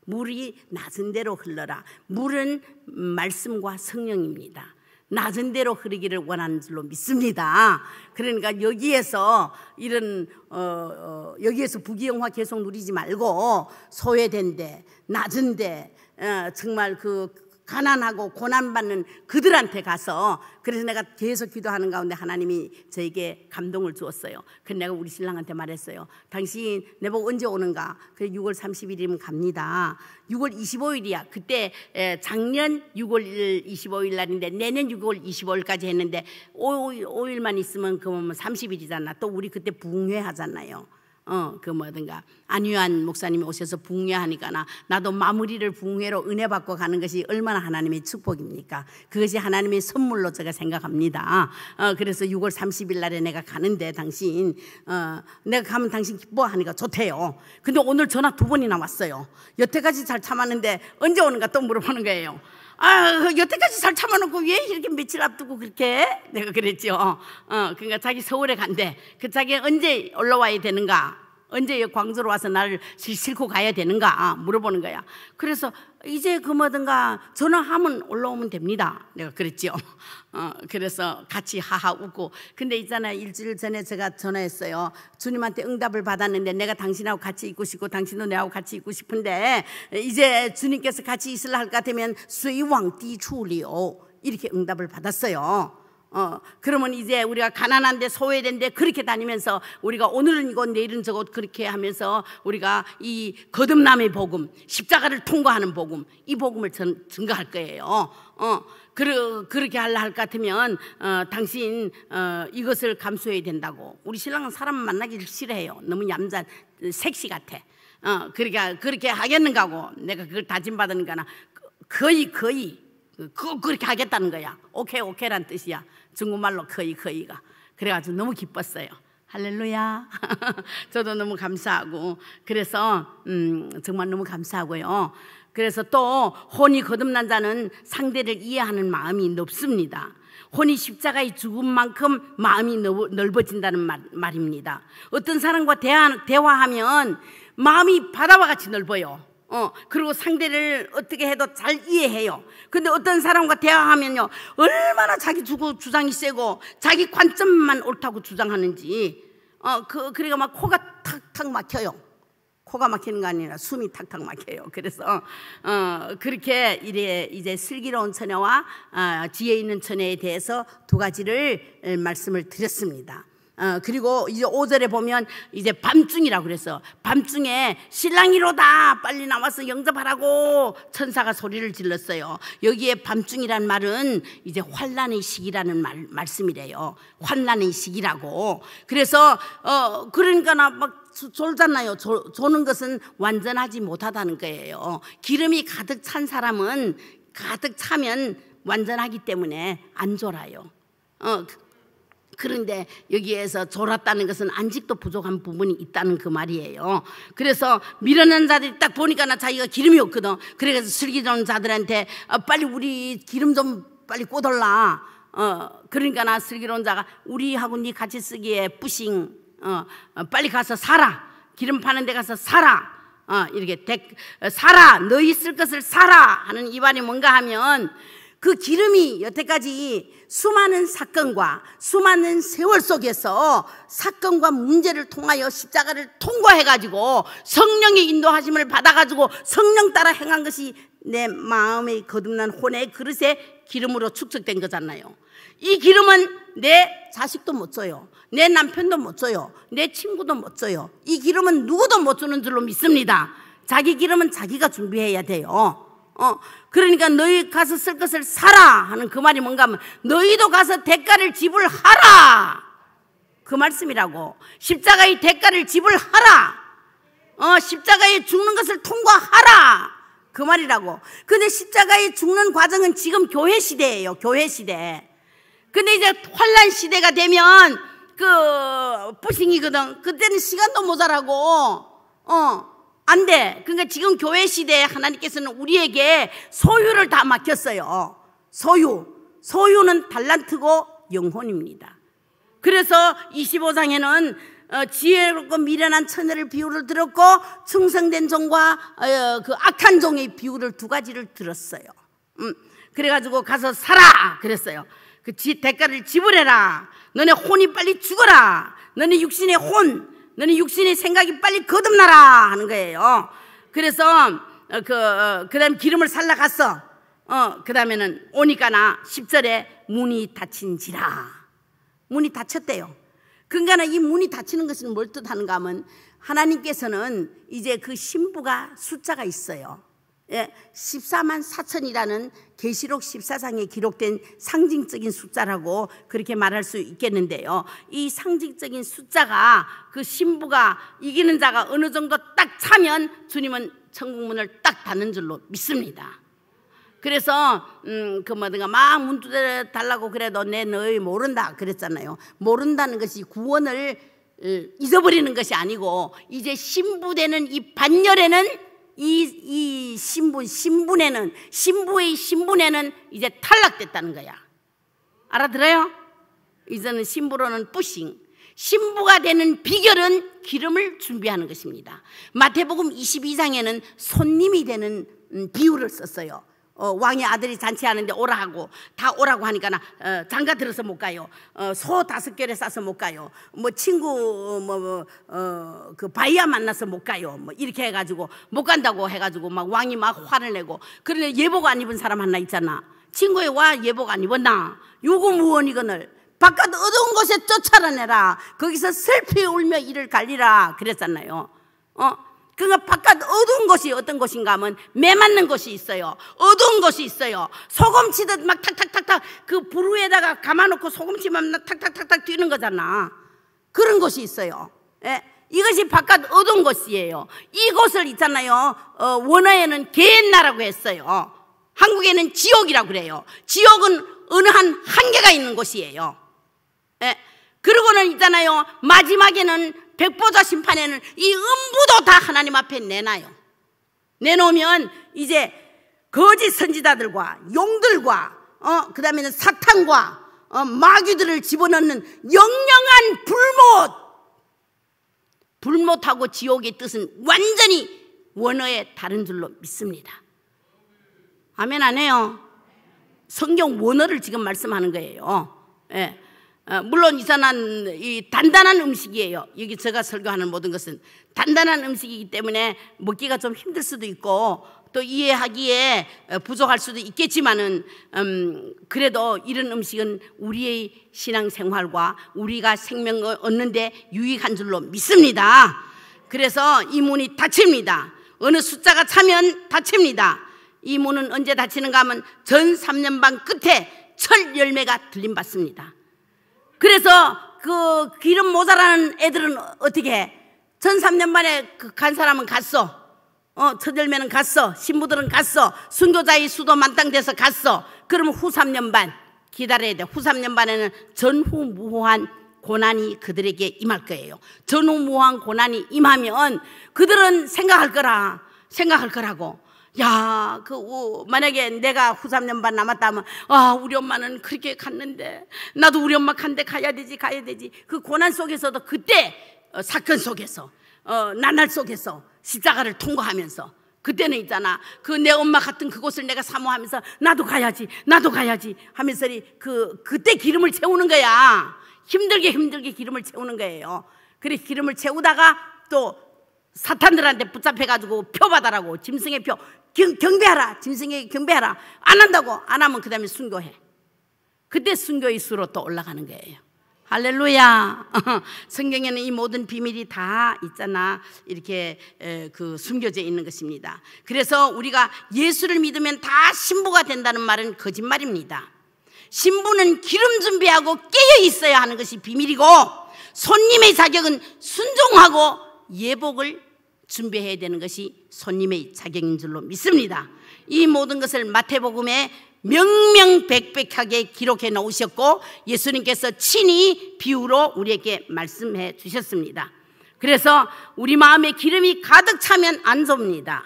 물이 낮은 대로 흘러라. 물은 말씀과 성령입니다. 낮은 대로 흐르기를 원하는 줄로 믿습니다. 그러니까 여기에서 이런 어, 어, 여기에서 부귀영화 계속 누리지 말고 소외된데 낮은데 어, 정말 그 가난하고 고난받는 그들한테 가서 그래서 내가 계속 기도하는 가운데 하나님이 저에게 감동을 주었어요. 그래서 내가 우리 신랑한테 말했어요. 당신 내복 언제 오는가? 그래 6월 3 1일이면 갑니다. 6월 25일이야. 그때 작년 6월 25일 날인데 내년 6월 25일까지 했는데 5, 5일만 있으면 그러면 30일이잖아. 또 우리 그때 부흥회 하잖아요. 어, 그 뭐든가 안유한 목사님이 오셔서 붕회하니까 나, 나도 마무리를 붕회로 은혜 받고 가는 것이 얼마나 하나님의 축복입니까? 그것이 하나님의 선물로 제가 생각합니다. 어, 그래서 6월 30일 날에 내가 가는데 당신, 어, 내가 가면 당신 기뻐하니까 좋대요. 근데 오늘 전화 두 번이나 왔어요. 여태까지 잘 참았는데 언제 오는가 또 물어보는 거예요. 아, 여태까지 잘 참아놓고 왜 이렇게 며칠 앞두고 그렇게? 내가 그랬죠 어. 어, 그러니까 자기 서울에 간대. 그 자기 언제 올라와야 되는가? 언제 광주로 와서 나를 싣고 가야 되는가? 아, 물어보는 거야. 그래서 이제 그 뭐든가 전화하면 올라오면 됩니다. 내가 그랬죠 어, 그래서 같이 하하 웃고. 근데 있잖아 요 일주일 전에 제가 전화했어요. 주님한테 응답을 받았는데 내가 당신하고 같이 있고 싶고 당신도 내하고 같이 있고 싶은데 이제 주님께서 같이 있으려 할 것 같으면 수이왕 띠 추리오. 이렇게 응답을 받았어요. 어, 그러면 이제 우리가 가난한데 소외된데 그렇게 다니면서 우리가 오늘은 이곳 내일은 저곳 그렇게 하면서 우리가 이 거듭남의 복음, 십자가를 통과하는 복음, 이 복음을 전, 증가할 거예요. 어, 그러, 그렇게 하려 할것 같으면 어, 당신 어, 이것을 감수해야 된다고. 우리 신랑은 사람 만나기 를 싫어해요. 너무 얌전, 섹시 같아. 어, 그러니 그렇게 하겠는가고 내가 그걸 다짐받은거나 거의 거의 꼭 그렇게 하겠다는 거야. 오케이, 오케이란 뜻이야. 중국말로 거의, 거의가. 그래가지고 너무 기뻤어요. 할렐루야. 저도 너무 감사하고. 그래서, 음, 정말 너무 감사하고요. 그래서 또 혼이 거듭난 자는 상대를 이해하는 마음이 높습니다. 혼이 십자가의 죽음만큼 마음이 넓어진다는 말, 입니다 어떤 사람과 대화, 대화하면 마음이 바다와 같이 넓어요. 어, 그리고 상대를 어떻게 해도 잘 이해해요. 근데 어떤 사람과 대화하면요. 얼마나 자기 주고 주장이 세고 자기 관점만 옳다고 주장하는지. 어, 그, 그러니까 막 코가 탁탁 막혀요. 코가 막히는 거 아니라 숨이 탁탁 막혀요. 그래서, 어, 그렇게 이래 이제 슬기로운 처녀와 어, 지혜 있는 처녀에 대해서 두 가지를 말씀을 드렸습니다. 어, 그리고 이제 5절에 보면 이제 밤중이라고 그랬어. 밤중에 신랑이로다! 빨리 나와서 영접하라고! 천사가 소리를 질렀어요. 여기에 밤중이란 말은 이제 환란의 시기라는 말, 말씀이래요. 환란의 시기라고. 그래서, 어, 그러니까 나막 졸잖아요. 졸, 졸는 것은 완전하지 못하다는 거예요. 기름이 가득 찬 사람은 가득 차면 완전하기 때문에 안 졸아요. 어, 그런데 여기에서 졸았다는 것은 아직도 부족한 부분이 있다는 그 말이에요. 그래서 밀어낸 자들이 딱 보니까 나 자기가 기름이 없거든. 그래서 슬기 좋은 자들한테 아, 빨리 우리 기름 좀 빨리 꽂달라 어, 그러니까 나 슬기로운 자가 우리하고 니 같이 쓰기에 뿌싱 어, 어, 빨리 가서 사라. 기름 파는 데 가서 사라. 어, 이렇게 대, 어, 사라. 너 있을 것을 사라. 하는 이 말이 뭔가 하면 그 기름이 여태까지 수많은 사건과 수많은 세월 속에서 사건과 문제를 통하여 십자가를 통과해가지고 성령의 인도하심을 받아가지고 성령 따라 행한 것이 내마음의 거듭난 혼의 그릇에 기름으로 축적된 거잖아요. 이 기름은 내 자식도 못 줘요. 내 남편도 못 줘요. 내 친구도 못 줘요. 이 기름은 누구도 못 주는 줄로 믿습니다. 자기 기름은 자기가 준비해야 돼요. 어, 그러니까 너희 가서 쓸 것을 사라 하는 그 말이 뭔가 하면 너희도 가서 대가를 지불하라 그 말씀이라고 십자가의 대가를 지불하라 어, 십자가에 죽는 것을 통과하라 그 말이라고 근데 십자가에 죽는 과정은 지금 교회 시대예요 교회 시대 근데 이제 환란 시대가 되면 그 부싱이거든 그때는 시간도 모자라고 어안 돼. 그러니까 지금 교회 시대에 하나님께서는 우리에게 소유를 다 맡겼어요. 소유. 소유는 달란트고 영혼입니다. 그래서 25장에는 어, 지혜롭고 미련한 처녀를 비유를 들었고 충성된 종과 어, 그 악한 종의 비유를 두 가지를 들었어요. 음. 그래가지고 가서 살아 그랬어요. 그 지, 대가를 지불해라. 너네 혼이 빨리 죽어라. 너네 육신의 혼 너는 육신의 생각이 빨리 거듭나라 하는 거예요. 그래서 어, 그 어, 그다음 기름을 살라 갔어. 어, 그다음에는 오니까 나 10절에 문이 닫힌지라. 문이 닫혔대요. 그러니까 이 문이 닫히는 것은 뭘 뜻하는가 하면 하나님께서는 이제 그 신부가 숫자가 있어요. 14만 예, 4천이라는 계시록 14장에 기록된 상징적인 숫자라고 그렇게 말할 수 있겠는데요. 이 상징적인 숫자가 그 신부가 이기는 자가 어느 정도 딱 차면 주님은 천국문을 딱 닫는 줄로 믿습니다. 그래서 음 그 뭐든가 막 문 두드려 달라고 그래도 내 너희 모른다 그랬잖아요. 모른다는 것이 구원을 어, 잊어버리는 것이 아니고 이제 신부되는 이 반열에는 이, 이 신분, 신분에는, 신부의 신분에는 이제 탈락됐다는 거야. 알아들어요? 이제는 신부로는 뿌싱. 신부가 되는 비결은 기름을 준비하는 것입니다. 마태복음 22장에는 손님이 되는 음, 비유를 썼어요. 어, 왕의 아들이 잔치하는데 오라고 다 오라고 하니까 나 어, 장가 들어서 못 가요. 어, 소 다섯 개를 싸서 못 가요. 뭐 친구 뭐그 뭐, 어, 바이아 만나서 못 가요. 뭐 이렇게 해가지고 못 간다고 해가지고 막 왕이 막 화를 내고 그런데 예복 안 입은 사람 하나 있잖아. 친구의 와 예복 안 입었나? 요거 무언이거늘 바깥 어두운 곳에 쫓아내라. 거기서 슬피 울며 이를 갈리라 그랬잖아요. 어 그러니 바깥 어두운 것이 어떤 것인가 하면 매 맞는 것이 있어요. 어두운 것이 있어요. 소금 치듯 막 탁탁탁탁 그 부루에다가 감아놓고 소금치만 탁탁탁탁 뛰는 거잖아. 그런 것이 있어요. 예? 이것이 바깥 어두운 것이에요. 이곳을 있잖아요. 어, 원어에는 개나라고 했어요. 한국에는 지옥이라고 그래요. 지옥은 어느 한 한계가 있는 곳이에요. 그러고는 있잖아요. 마지막에는 백보자 심판에는 이 음부도 다 하나님 앞에 내놔요. 내놓으면 이제 거짓 선지자들과 용들과 어, 그다음에는 사탄과 어, 마귀들을 집어넣는 영영한 불못. 불못하고 지옥의 뜻은 완전히 원어의 다른 줄로 믿습니다. 아멘 안 해요? 성경 원어를 지금 말씀하는 거예요. 예. 어, 물론 이산한 이 단단한 음식이에요. 여기 제가 설교하는 모든 것은 단단한 음식이기 때문에 먹기가 좀 힘들 수도 있고 또 이해하기에 어, 부족할 수도 있겠지만은 음, 그래도 이런 음식은 우리의 신앙생활과 우리가 생명을 얻는데 유익한 줄로 믿습니다. 그래서 이 문이 닫힙니다. 어느 숫자가 차면 닫힙니다. 이 문은 언제 닫히는가 하면 전 3년반 끝에 철 열매가 들림받습니다. 그래서 그 기름 모자라는 애들은 어떻게 해? 전 3년 만에 그간 사람은 갔어. 어, 처절면은 갔어. 신부들은 갔어. 순교자의 수도 만땅돼서 갔어. 그러면 후 3년 반 기다려야 돼. 후 3년 반에는 전후 무한 고난이 그들에게 임할 거예요. 전후 무한 고난이 임하면 그들은 생각할 거라. 생각할 거라고. 야, 그, 오, 만약에 내가 후 3년 반 남았다면, 아, 우리 엄마는 그렇게 갔는데, 나도 우리 엄마 간데 가야 되지, 가야 되지. 그 고난 속에서도 그때, 어, 사건 속에서, 어, 나날 속에서, 십자가를 통과하면서, 그때는 있잖아. 그 내 엄마 같은 그곳을 내가 사모하면서, 나도 가야지, 나도 가야지 하면서, 그, 그때 기름을 채우는 거야. 힘들게 힘들게 기름을 채우는 거예요. 그래, 기름을 채우다가 또 사탄들한테 붙잡혀가지고 표 받아라고, 짐승의 표, 경, 경배하라. 짐승에게 경배하라. 안 한다고. 안 하면 그 다음에 순교해. 그때 순교의 수로 또 올라가는 거예요. 할렐루야. 성경에는 이 모든 비밀이 다 있잖아. 이렇게 그 숨겨져 있는 것입니다. 그래서 우리가 예수를 믿으면 다 신부가 된다는 말은 거짓말입니다. 신부는 기름 준비하고 깨어 있어야 하는 것이 비밀이고 손님의 자격은 순종하고 예복을 준비해야 되는 것이 손님의 자격인 줄로 믿습니다. 이 모든 것을 마태복음에 명명백백하게 기록해 놓으셨고 예수님께서 친히 비유로 우리에게 말씀해 주셨습니다. 그래서 우리 마음에 기름이 가득 차면 안 섭니다.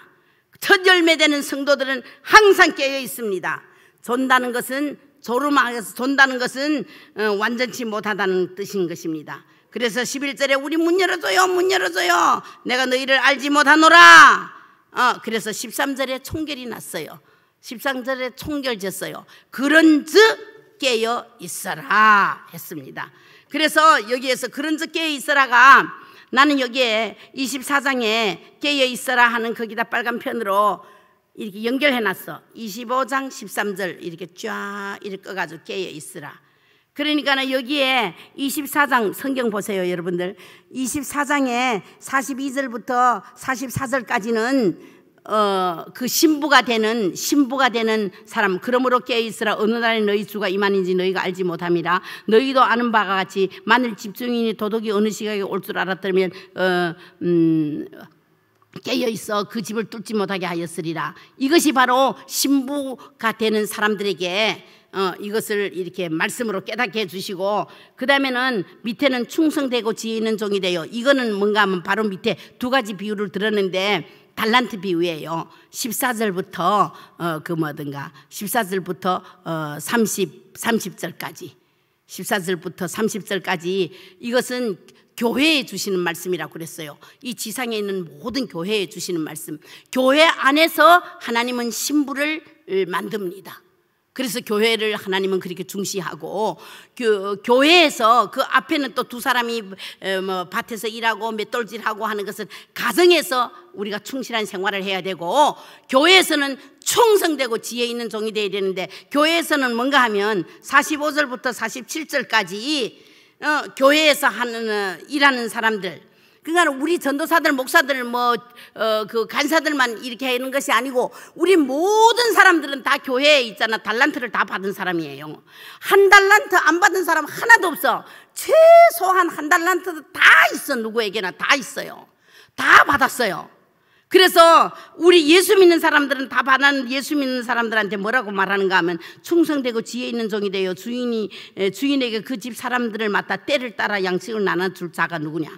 첫 열매 되는 성도들은 항상 깨어 있습니다. 존다는 것은 조르망에서 존다는 것은 어, 완전치 못하다는 뜻인 것입니다. 그래서 11절에 우리 문 열어줘요 문 열어줘요 내가 너희를 알지 못하노라 어, 그래서 13절에 총결이 났어요. 13절에 총결졌어요. 그런즉 깨어 있어라 했습니다. 그래서 여기에서 그런즉 깨어 있어라가 나는 여기에 24장에 깨어 있어라 하는 거기다 빨간 편으로 이렇게 연결해 놨어. 25장 13절 이렇게 쫙 이렇게 꺼가지고 깨어 있으라. 그러니까 여기에 24장 성경 보세요, 여러분들. 24장에 42절부터 44절까지는 어, 그 신부가 되는 신부가 되는 사람 그러므로 깨어 있으라 어느 날 너희 주가 이만인지 너희가 알지 못함이라 너희도 아는 바가 같이 만일 집중인이 도둑이 어느 시각에 올 줄 알았더면 어, 음, 깨어 있어 그 집을 뚫지 못하게 하였으리라 이것이 바로 신부가 되는 사람들에게 어, 이것을 이렇게 말씀으로 깨닫게 해주시고 그 다음에는 밑에는 충성되고 지혜는 종이 되요 이거는 뭔가 하면 바로 밑에 두 가지 비유를 들었는데 달란트 비유예요 14절부터 어, 그 뭐든가 14절부터 어, 30, 30절까지 14절부터 30절까지 이것은 교회에 주시는 말씀이라고 그랬어요. 이 지상에 있는 모든 교회에 주시는 말씀. 교회 안에서 하나님은 신부를 만듭니다. 그래서 교회를 하나님은 그렇게 중시하고 그 교회에서 그 앞에는 또 두 사람이 뭐 밭에서 일하고 맷돌질하고 하는 것은 가정에서 우리가 충실한 생활을 해야 되고 교회에서는 충성되고 지혜 있는 종이 되어야 되는데 교회에서는 뭔가 하면 45절부터 47절까지 어, 교회에서 하는 어, 일하는 사람들 그러니까 우리 전도사들, 목사들, 뭐, 어, 그 간사들만 이렇게 하는 것이 아니고, 우리 모든 사람들은 다 교회에 있잖아. 달란트를 다 받은 사람이에요. 한 달란트 안 받은 사람 하나도 없어. 최소한 한 달란트 다 있어. 누구에게나 다 있어요. 다 받았어요. 그래서 우리 예수 믿는 사람들은 다 받았는 예수 믿는 사람들한테 뭐라고 말하는가 하면 충성되고 지혜 있는 종이 되어 주인이 주인에게 그 집 사람들을 맡아 때를 따라 양식을 나눠줄 자가 누구냐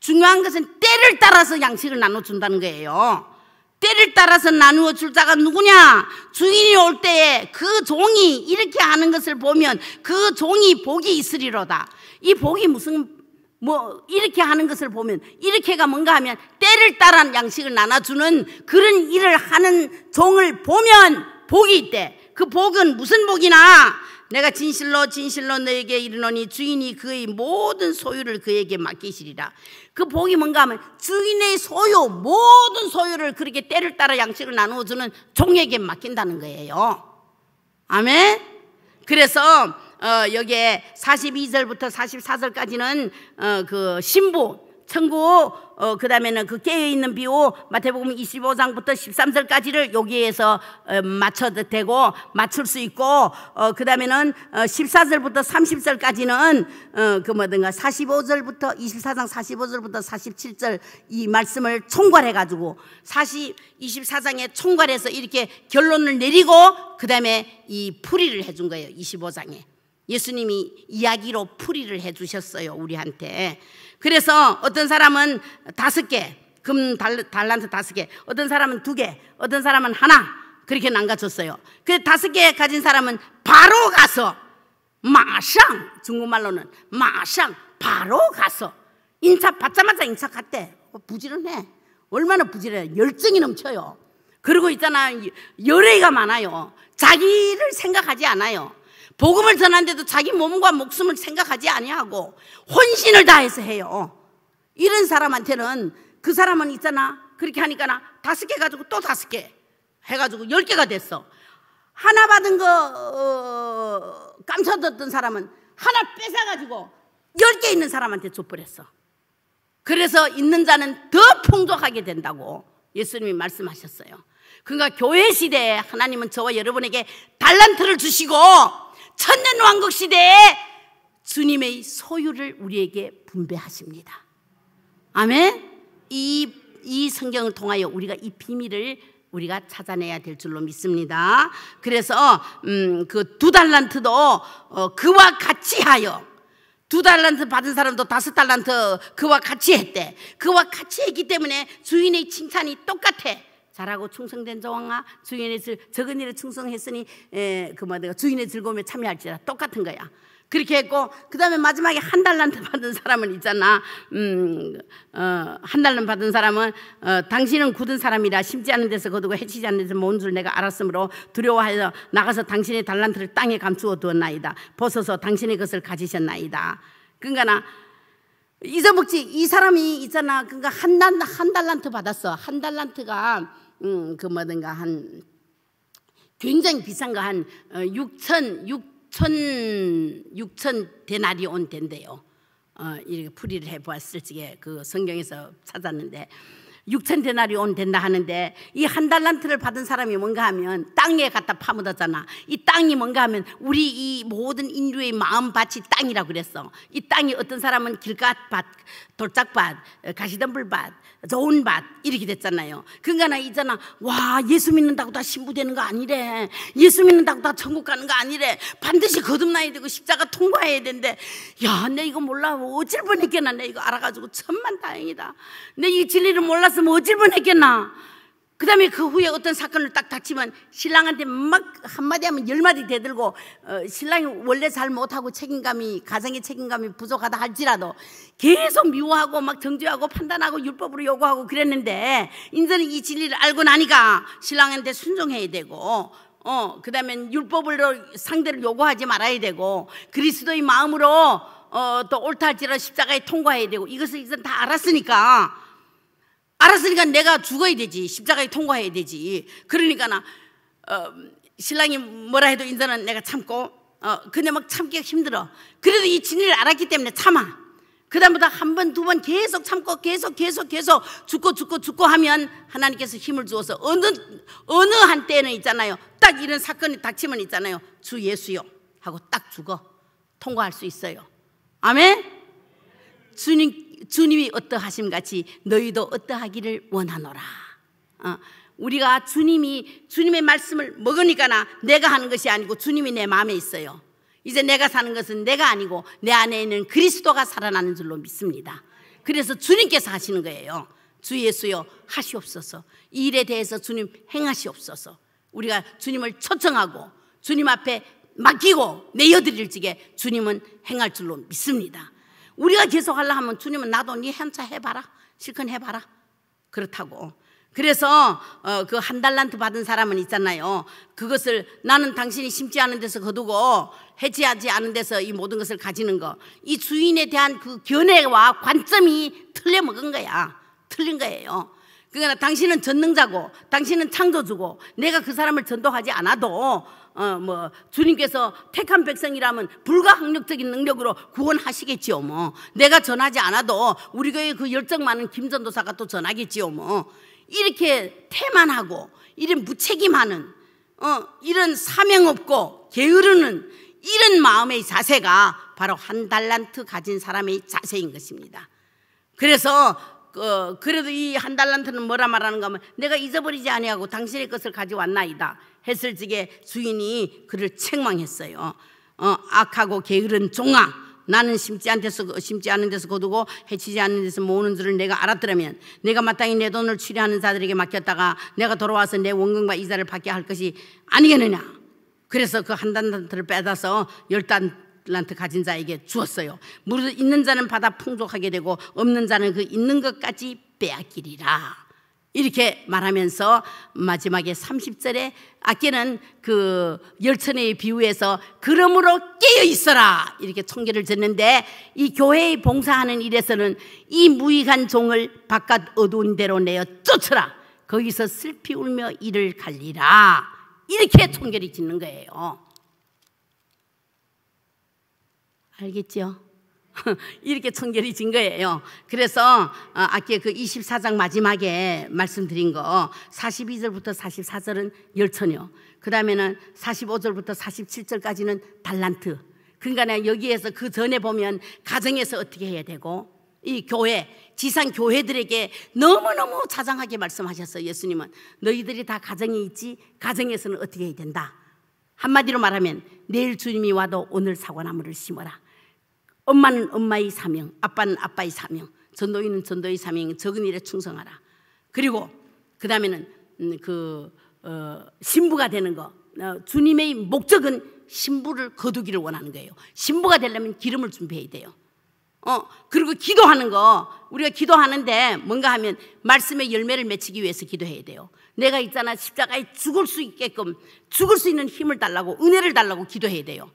중요한 것은 때를 따라서 양식을 나눠준다는 거예요. 때를 따라서 나누어 줄 자가 누구냐? 주인이 올 때에 그 종이 이렇게 하는 것을 보면 그 종이 복이 있으리로다. 이 복이 무슨 뭐 이렇게 하는 것을 보면 이렇게가 뭔가 하면 때를 따라 양식을 나눠주는 그런 일을 하는 종을 보면 복이 있대. 그 복은 무슨 복이나 내가 진실로 진실로 너에게 이르노니 주인이 그의 모든 소유를 그에게 맡기시리라. 그 복이 뭔가 하면 주인의 소유, 모든 소유를 그렇게 때를 따라 양식을 나누어주는 종에게 맡긴다는 거예요. 아멘? 그래서 어, 여기에 42절부터 44절까지는 어, 그 신부, 천구 어, 그 다음에는 그 깨어있는 비유 마태복음 25장부터 13절까지를 여기에서 어, 맞춰도 되고 맞출 수 있고 어, 그 다음에는 어, 14절부터 30절까지는 어, 그 뭐든가 45절부터 24장 45절부터 47절 이 말씀을 총괄해가지고 40, 24장에 총괄해서 이렇게 결론을 내리고 그 다음에 이 풀이를 해준 거예요 25장에 예수님이 이야기로 풀이를 해주셨어요 우리한테 그래서 어떤 사람은 다섯 개, 금 달, 란트 다섯 개, 어떤 사람은 두 개, 어떤 사람은 하나, 그렇게 남가졌어요. 그 다섯 개 가진 사람은 바로 가서, 마상, 중국말로는 마상, 바로 가서, 인사 받자마자 인사 갔대. 어, 부지런해. 얼마나 부지런해. 열정이 넘쳐요. 그리고 있잖아, 열의가 많아요. 자기를 생각하지 않아요. 복음을 전하는데도 자기 몸과 목숨을 생각하지 아니하고 혼신을 다해서 해요. 이런 사람한테는 그 사람은 있잖아. 그렇게 하니까 나 다섯 개 가지고 또 다섯 개 해가지고 열 개가 됐어. 하나 받은 거 어, 깜쳐뒀던 사람은 하나 뺏어가지고 열 개 있는 사람한테 줘버렸어. 그래서 있는 자는 더 풍족하게 된다고 예수님이 말씀하셨어요. 그러니까 교회 시대에 하나님은 저와 여러분에게 달란트를 주시고 천년 왕국 시대에 주님의 소유를 우리에게 분배하십니다. 아멘. 이, 이 성경을 통하여 우리가 이 비밀을 우리가 찾아내야 될 줄로 믿습니다. 그래서 음, 그 두 달란트도 어, 그와 같이 하여 두 달란트 받은 사람도 다섯 달란트 그와 같이 했대. 그와 같이 했기 때문에 주인의 칭찬이 똑같아. 잘하고 충성된 종아 주인의 즐, 적은 일에 충성했으니 에, 그 뭐야 주인의 즐거움에 참여할지라 똑같은 거야. 그렇게 했고 그 다음에 마지막에 한 달란트 받은 사람은 있잖아. 음, 어, 한 달란트 받은 사람은 어, 당신은 굳은 사람이라 심지 않은 데서 거두고 해치지 않는 데서 모은 줄 내가 알았으므로 두려워하여 나가서 당신의 달란트를 땅에 감추어 두었나이다. 벗어서 당신의 것을 가지셨나이다. 그러니까 나 잊어먹지 이 사람이 있잖아. 그러니까 한, 달, 한 달란트 받았어. 한 달란트가 음, 그 뭐든가 한 굉장히 비싼 거 한 6천 어, 6천 6천 대나리온 텐데요. 어, 이렇게 풀이를 해보았을 적에 그 성경에서 찾았는데 6천 대나리온 된다 하는데 이 한 달란트를 받은 사람이 뭔가 하면 땅에 갖다 파묻었잖아. 이 땅이 뭔가 하면 우리 이 모든 인류의 마음밭이 땅이라고 그랬어. 이 땅이 어떤 사람은 길가밭 돌짝밭, 가시덤불밭, 좋은 밭 이렇게 됐잖아요. 그러니까 있잖아. 와 예수 믿는다고 다 신부되는 거 아니래. 예수 믿는다고 다 천국 가는 거 아니래. 반드시 거듭나야 되고 십자가 통과해야 된대. 야내 이거 몰라 어쩔 뻔했겠나 내 이거 알아가지고 천만 다행이다. 내 이 진리를 몰라서 말씀 어질 뻔했겠나? 그 다음에 그 후에 어떤 사건을 딱 닥치면 신랑한테 막 한마디 하면 열마디 대들고 어, 신랑이 원래 잘 못하고 책임감이 가정의 책임감이 부족하다 할지라도 계속 미워하고 막 정죄하고 판단하고 율법으로 요구하고 그랬는데 인제는 이 진리를 알고 나니까 신랑한테 순종해야 되고 어, 그다음엔 율법으로 상대를 요구하지 말아야 되고 그리스도의 마음으로 어, 또 옳다 할지라도 십자가에 통과해야 되고 이것을 이제 다 알았으니까 알았으니까 내가 죽어야 되지. 십자가에 통과해야 되지. 그러니까 나, 어, 신랑이 뭐라 해도 인사는 내가 참고, 어, 근데 막 참기가 힘들어. 그래도 이 진리를 알았기 때문에 참아. 그 다음부터 한 번, 두 번 계속 참고 계속, 계속, 계속 죽고, 죽고, 죽고 하면 하나님께서 힘을 주어서 어느, 어느 한때는 있잖아요. 딱 이런 사건이 닥치면 있잖아요. 주 예수요. 하고 딱 죽어. 통과할 수 있어요. 아멘? 주님 주님이 어떠하심 같이 너희도 어떠하기를 원하노라. 어, 우리가 주님이 주님의 말씀을 먹으니까나 내가 하는 것이 아니고 주님이 내 마음에 있어요. 이제 내가 사는 것은 내가 아니고 내 안에 있는 그리스도가 살아나는 줄로 믿습니다. 그래서 주님께서 하시는 거예요. 주 예수여 하시옵소서. 이 일에 대해서 주님 행하시옵소서. 우리가 주님을 초청하고 주님 앞에 맡기고 내어드릴지게 주님은 행할 줄로 믿습니다. 우리가 계속 하려 하면 주님은 나도 네 한차 해봐라. 실컷 해봐라. 그렇다고. 그래서 어, 그 한 달란트 받은 사람은 있잖아요. 그것을 나는 당신이 심지 않은 데서 거두고 해지하지 않은 데서 이 모든 것을 가지는 거. 이 주인에 대한 그 견해와 관점이 틀려먹은 거야. 틀린 거예요. 그러니까 당신은 전능자고 당신은 창조주고 내가 그 사람을 전도하지 않아도 어, 뭐 주님께서 택한 백성이라면 불가항력적인 능력으로 구원하시겠지요 뭐 내가 전하지 않아도 우리 교회 그 열정 많은 김전도사가 또 전하겠지요 뭐 이렇게 태만하고 이런 무책임하는 어, 이런 사명 없고 게으르는 이런 마음의 자세가 바로 한 달란트 가진 사람의 자세인 것입니다. 그래서 어, 그래도 이 한 달란트는 뭐라 말하는가 하면 내가 잊어버리지 아니하고 당신의 것을 가져왔나이다. 했을 적에 주인이 그를 책망했어요. 어, 악하고 게으른 종아, 나는 심지 않은 데서 심지 않은 데서 거두고 해치지 않은 데서 모으는 줄을 내가 알았더라면 내가 마땅히 내 돈을 취리하는 자들에게 맡겼다가 내가 돌아와서 내 원금과 이자를 받게 할 것이 아니겠느냐. 그래서 그 한단단트를 빼다서 열 단란트 가진 자에게 주었어요. 무릇 있는 자는 받아 풍족하게 되고 없는 자는 그 있는 것까지 빼앗기리라. 이렇게 말하면서 마지막에 30절에 아끼는 그 열천의 비유에서 그러므로 깨어 있어라 이렇게 총계를 졌는데 이 교회의 봉사하는 일에서는 이 무익한 종을 바깥 어두운 데로 내어 쫓으라 거기서 슬피 울며 이를 갈리라 이렇게 총계를 짓는 거예요 알겠죠? 이렇게 청결이 진 거예요. 그래서 아까 어, 그 24장 마지막에 말씀드린 거 42절부터 44절은 열처녀그 다음에는 45절부터 47절까지는 달란트. 그러니까 여기에서 그 전에 보면 가정에서 어떻게 해야 되고 이 교회, 지상 교회들에게 너무너무 자장하게 말씀하셨어 예수님은 너희들이 다 가정이 있지 가정에서는 어떻게 해야 된다. 한마디로 말하면 내일 주님이 와도 오늘 사과나무를 심어라. 엄마는 엄마의 사명, 아빠는 아빠의 사명, 전도인은 전도의 사명, 적은 일에 충성하라. 그리고 그 다음에는 음, 그 어, 신부가 되는 거. 어, 주님의 목적은 신부를 거두기를 원하는 거예요. 신부가 되려면 기름을 준비해야 돼요. 어, 그리고 기도하는 거, 우리가 기도하는데 뭔가 하면 말씀의 열매를 맺히기 위해서 기도해야 돼요. 내가 있잖아, 십자가에 죽을 수 있게끔, 죽을 수 있는 힘을 달라고, 은혜를 달라고 기도해야 돼요.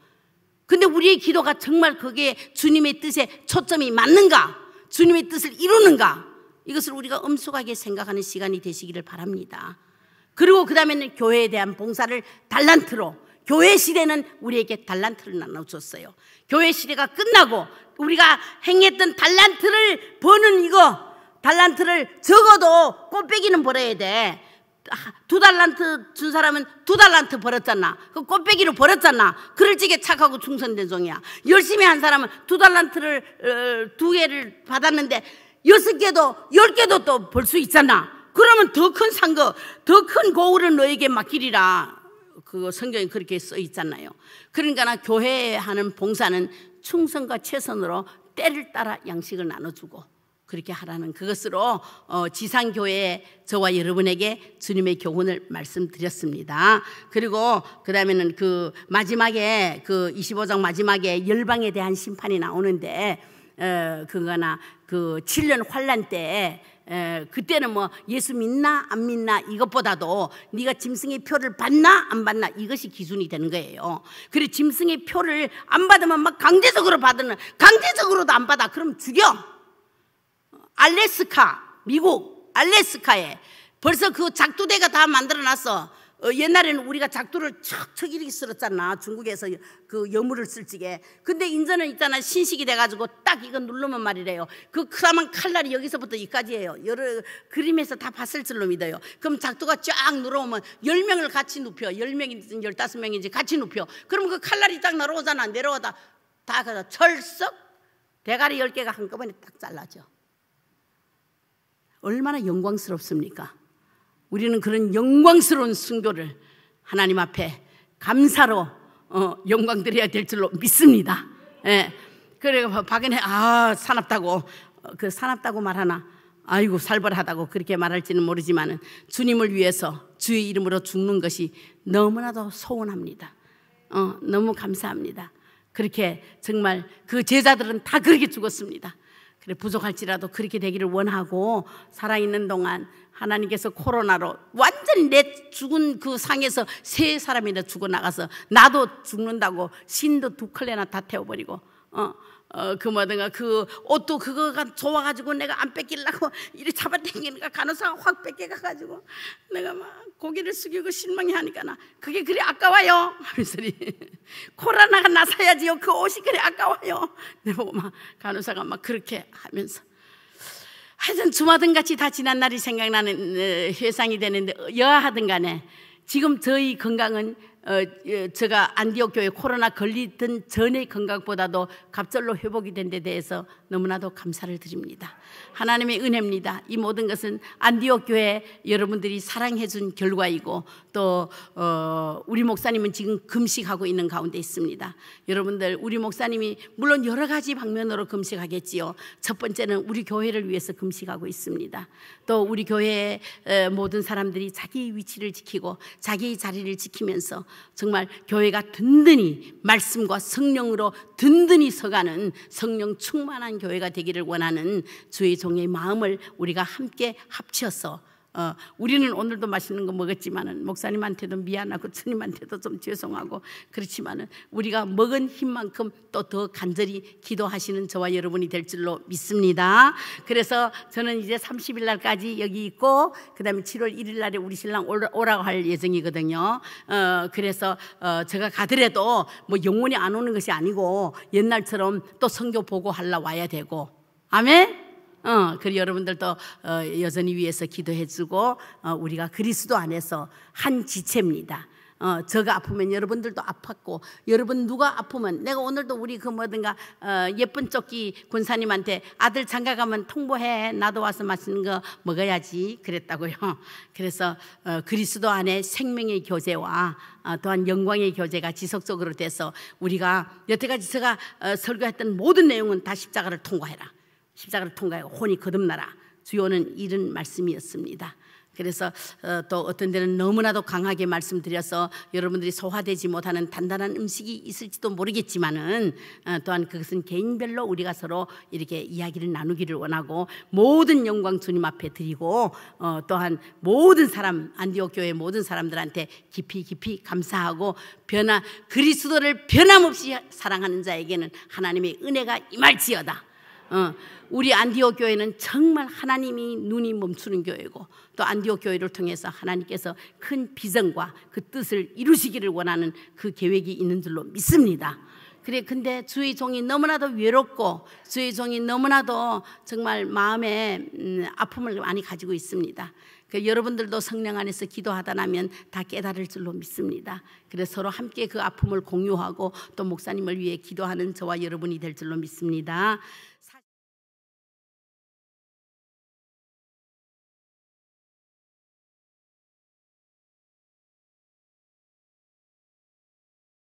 근데 우리의 기도가 정말 거기에 주님의 뜻에 초점이 맞는가? 주님의 뜻을 이루는가? 이것을 우리가 엄숙하게 생각하는 시간이 되시기를 바랍니다. 그리고 그 다음에는 교회에 대한 봉사를 달란트로 교회 시대는 우리에게 달란트를 나눠줬어요. 교회 시대가 끝나고 우리가 행했던 달란트를 버는 이거 달란트를 적어도 꽃배기는 벌어야 돼. 아, 두 달란트 준 사람은 두 달란트 벌었잖아. 그 꽃배기로 벌었잖아. 그럴 지게 착하고 충성된 종이야. 열심히 한 사람은 두 달란트를, 어, 두 개를 받았는데 여섯 개도, 열 개도 또 벌 수 있잖아. 그러면 더 큰 상거, 더 큰 고울을 너에게 맡기리라. 그거 성경이 그렇게 써 있잖아요. 그러니까 나 교회에 하는 봉사는 충성과 최선으로 때를 따라 양식을 나눠주고 그렇게 하라는 그것으로 어, 지상교회 저와 여러분에게 주님의 교훈을 말씀드렸습니다. 그리고 그 다음에는 그 마지막에 그 25장 마지막에 열방에 대한 심판이 나오는데 그거나 그 7년 환란 때 그때는 뭐 예수 믿나 안 믿나 이것보다도 네가 짐승의 표를 받나 안 받나 이것이 기준이 되는 거예요. 그리고 짐승의 표를 안 받으면 막 강제적으로 받는 강제적으로도 안 받아 그럼 죽여. 알래스카, 미국 알래스카에 벌써 그 작두대가 다 만들어놨어. 어, 옛날에는 우리가 작두를 척척 이렇게 쓸었잖아. 중국에서 그 여물을 쓸지게. 근데 인제는 있잖아. 신식이 돼가지고 딱 이거 누르면 말이래요. 그 크라만 칼날이 여기서부터 여기까지예요. 여러 그림에서 다 봤을 줄로 믿어요. 그럼 작두가 쫙누오면 열명을 같이 눕혀. 열명이든 열다섯 명인지 같이 눕혀. 그럼 그 칼날이 딱 날아오잖아. 내려오다. 다 그래서 철썩 대가리 열개가 한꺼번에 딱 잘라져. 얼마나 영광스럽습니까? 우리는 그런 영광스러운 순교를 하나님 앞에 감사로 어, 영광 드려야 될 줄로 믿습니다. 예. 그래 박연혜 아 사납다고 어, 그 사납다고 말하나 아이고 살벌하다고 그렇게 말할지는 모르지만 주님을 위해서 주의 이름으로 죽는 것이 너무나도 소원합니다. 어, 너무 감사합니다. 그렇게 정말 그 제자들은 다 그렇게 죽었습니다. 그래 부족할지라도 그렇게 되기를 원하고 살아있는 동안 하나님께서 코로나로 완전히 내 죽은 그 상에서 세 사람이나 죽어나가서 나도 죽는다고 신도 두 컬레나 다 태워버리고 어, 어, 그 뭐든가 그 옷도 그거가 좋아가지고 내가 안 뺏기려고 이리 잡아당기니까 간호사가 확 뺏겨가가지고 내가 막 고개를 숙이고 실망해 하니까 나 그게 그리 아까워요 하면서 코로나가 나서야지요 그 옷이 그리 아까워요 내보막 간호사가 막 그렇게 하면서 하여튼 주마등같이 다 지난 날이 생각나는 어, 회상이 되는데 여하든 간에 지금 저희 건강은 어, 예, 제가 안디옥 교회 코로나 걸리던 전의 건강보다도 갑절로 회복이 된 데 대해서 너무나도 감사를 드립니다. 하나님의 은혜입니다. 이 모든 것은 안디옥 교회 여러분들이 사랑해 준 결과이고 또 어, 우리 목사님은 지금 금식하고 있는 가운데 있습니다. 여러분들 우리 목사님이 물론 여러 가지 방면으로 금식하겠지요. 첫 번째는 우리 교회를 위해서 금식하고 있습니다. 또 우리 교회의 모든 사람들이 자기 위치를 지키고 자기 자리를 지키면서 정말 교회가 든든히 말씀과 성령으로 든든히 서가는 성령 충만한 교회가 되기를 원하는 주의 종의 마음을 우리가 함께 합치어서 어, 우리는 오늘도 맛있는 거 먹었지만은 목사님한테도 미안하고 주님한테도 좀 죄송하고 그렇지만은 우리가 먹은 힘만큼 또 더 간절히 기도하시는 저와 여러분이 될 줄로 믿습니다. 그래서 저는 이제 30일 날까지 여기 있고 그다음에 7월 1일 날에 우리 신랑 오라고 할 예정이거든요. 어, 그래서 어, 제가 가더라도 뭐 영원히 안 오는 것이 아니고 옛날처럼 또 성교 보고 할라 와야 되고 아멘. 어, 그리 고 여러분들도 어, 여전히 위해서 기도해주고 어, 우리가 그리스도 안에서 한 지체입니다. 어, 저가 아프면 여러분들도 아팠고 여러분 누가 아프면 내가 오늘도 우리 그 뭐든가 어, 예쁜 쪽기 군사님한테 아들 장가 가면 통보해 나도 와서 맛있는 거 먹어야지 그랬다고요. 그래서 어, 그리스도 안에 생명의 교제와 어, 또한 영광의 교제가 지속적으로 돼서 우리가 여태까지 제가 어, 설교했던 모든 내용은 다 십자가를 통과해라. 십자가를 통과해 혼이 거듭나라 주요는 이런 말씀이었습니다. 그래서 어, 또 어떤 데는 너무나도 강하게 말씀드려서 여러분들이 소화되지 못하는 단단한 음식이 있을지도 모르겠지만은 어, 또한 그것은 개인별로 우리가 서로 이렇게 이야기를 나누기를 원하고 모든 영광 주님 앞에 드리고 어, 또한 모든 사람 안디옥 교회 모든 사람들한테 깊이 깊이 감사하고 변화 그리스도를 변함없이 사랑하는 자에게는 하나님의 은혜가 임할지어다. 어, 우리 안디옥 교회는 정말 하나님이 눈이 멈추는 교회고 또 안디옥 교회를 통해서 하나님께서 큰 비전과 그 뜻을 이루시기를 원하는 그 계획이 있는 줄로 믿습니다. 그래 근데 주의 종이 너무나도 외롭고 주의 종이 너무나도 정말 마음에 음, 아픔을 많이 가지고 있습니다. 그 여러분들도 성령 안에서 기도하다 나면 다 깨달을 줄로 믿습니다. 그래서 서로 함께 그 아픔을 공유하고 또 목사님을 위해 기도하는 저와 여러분이 될 줄로 믿습니다.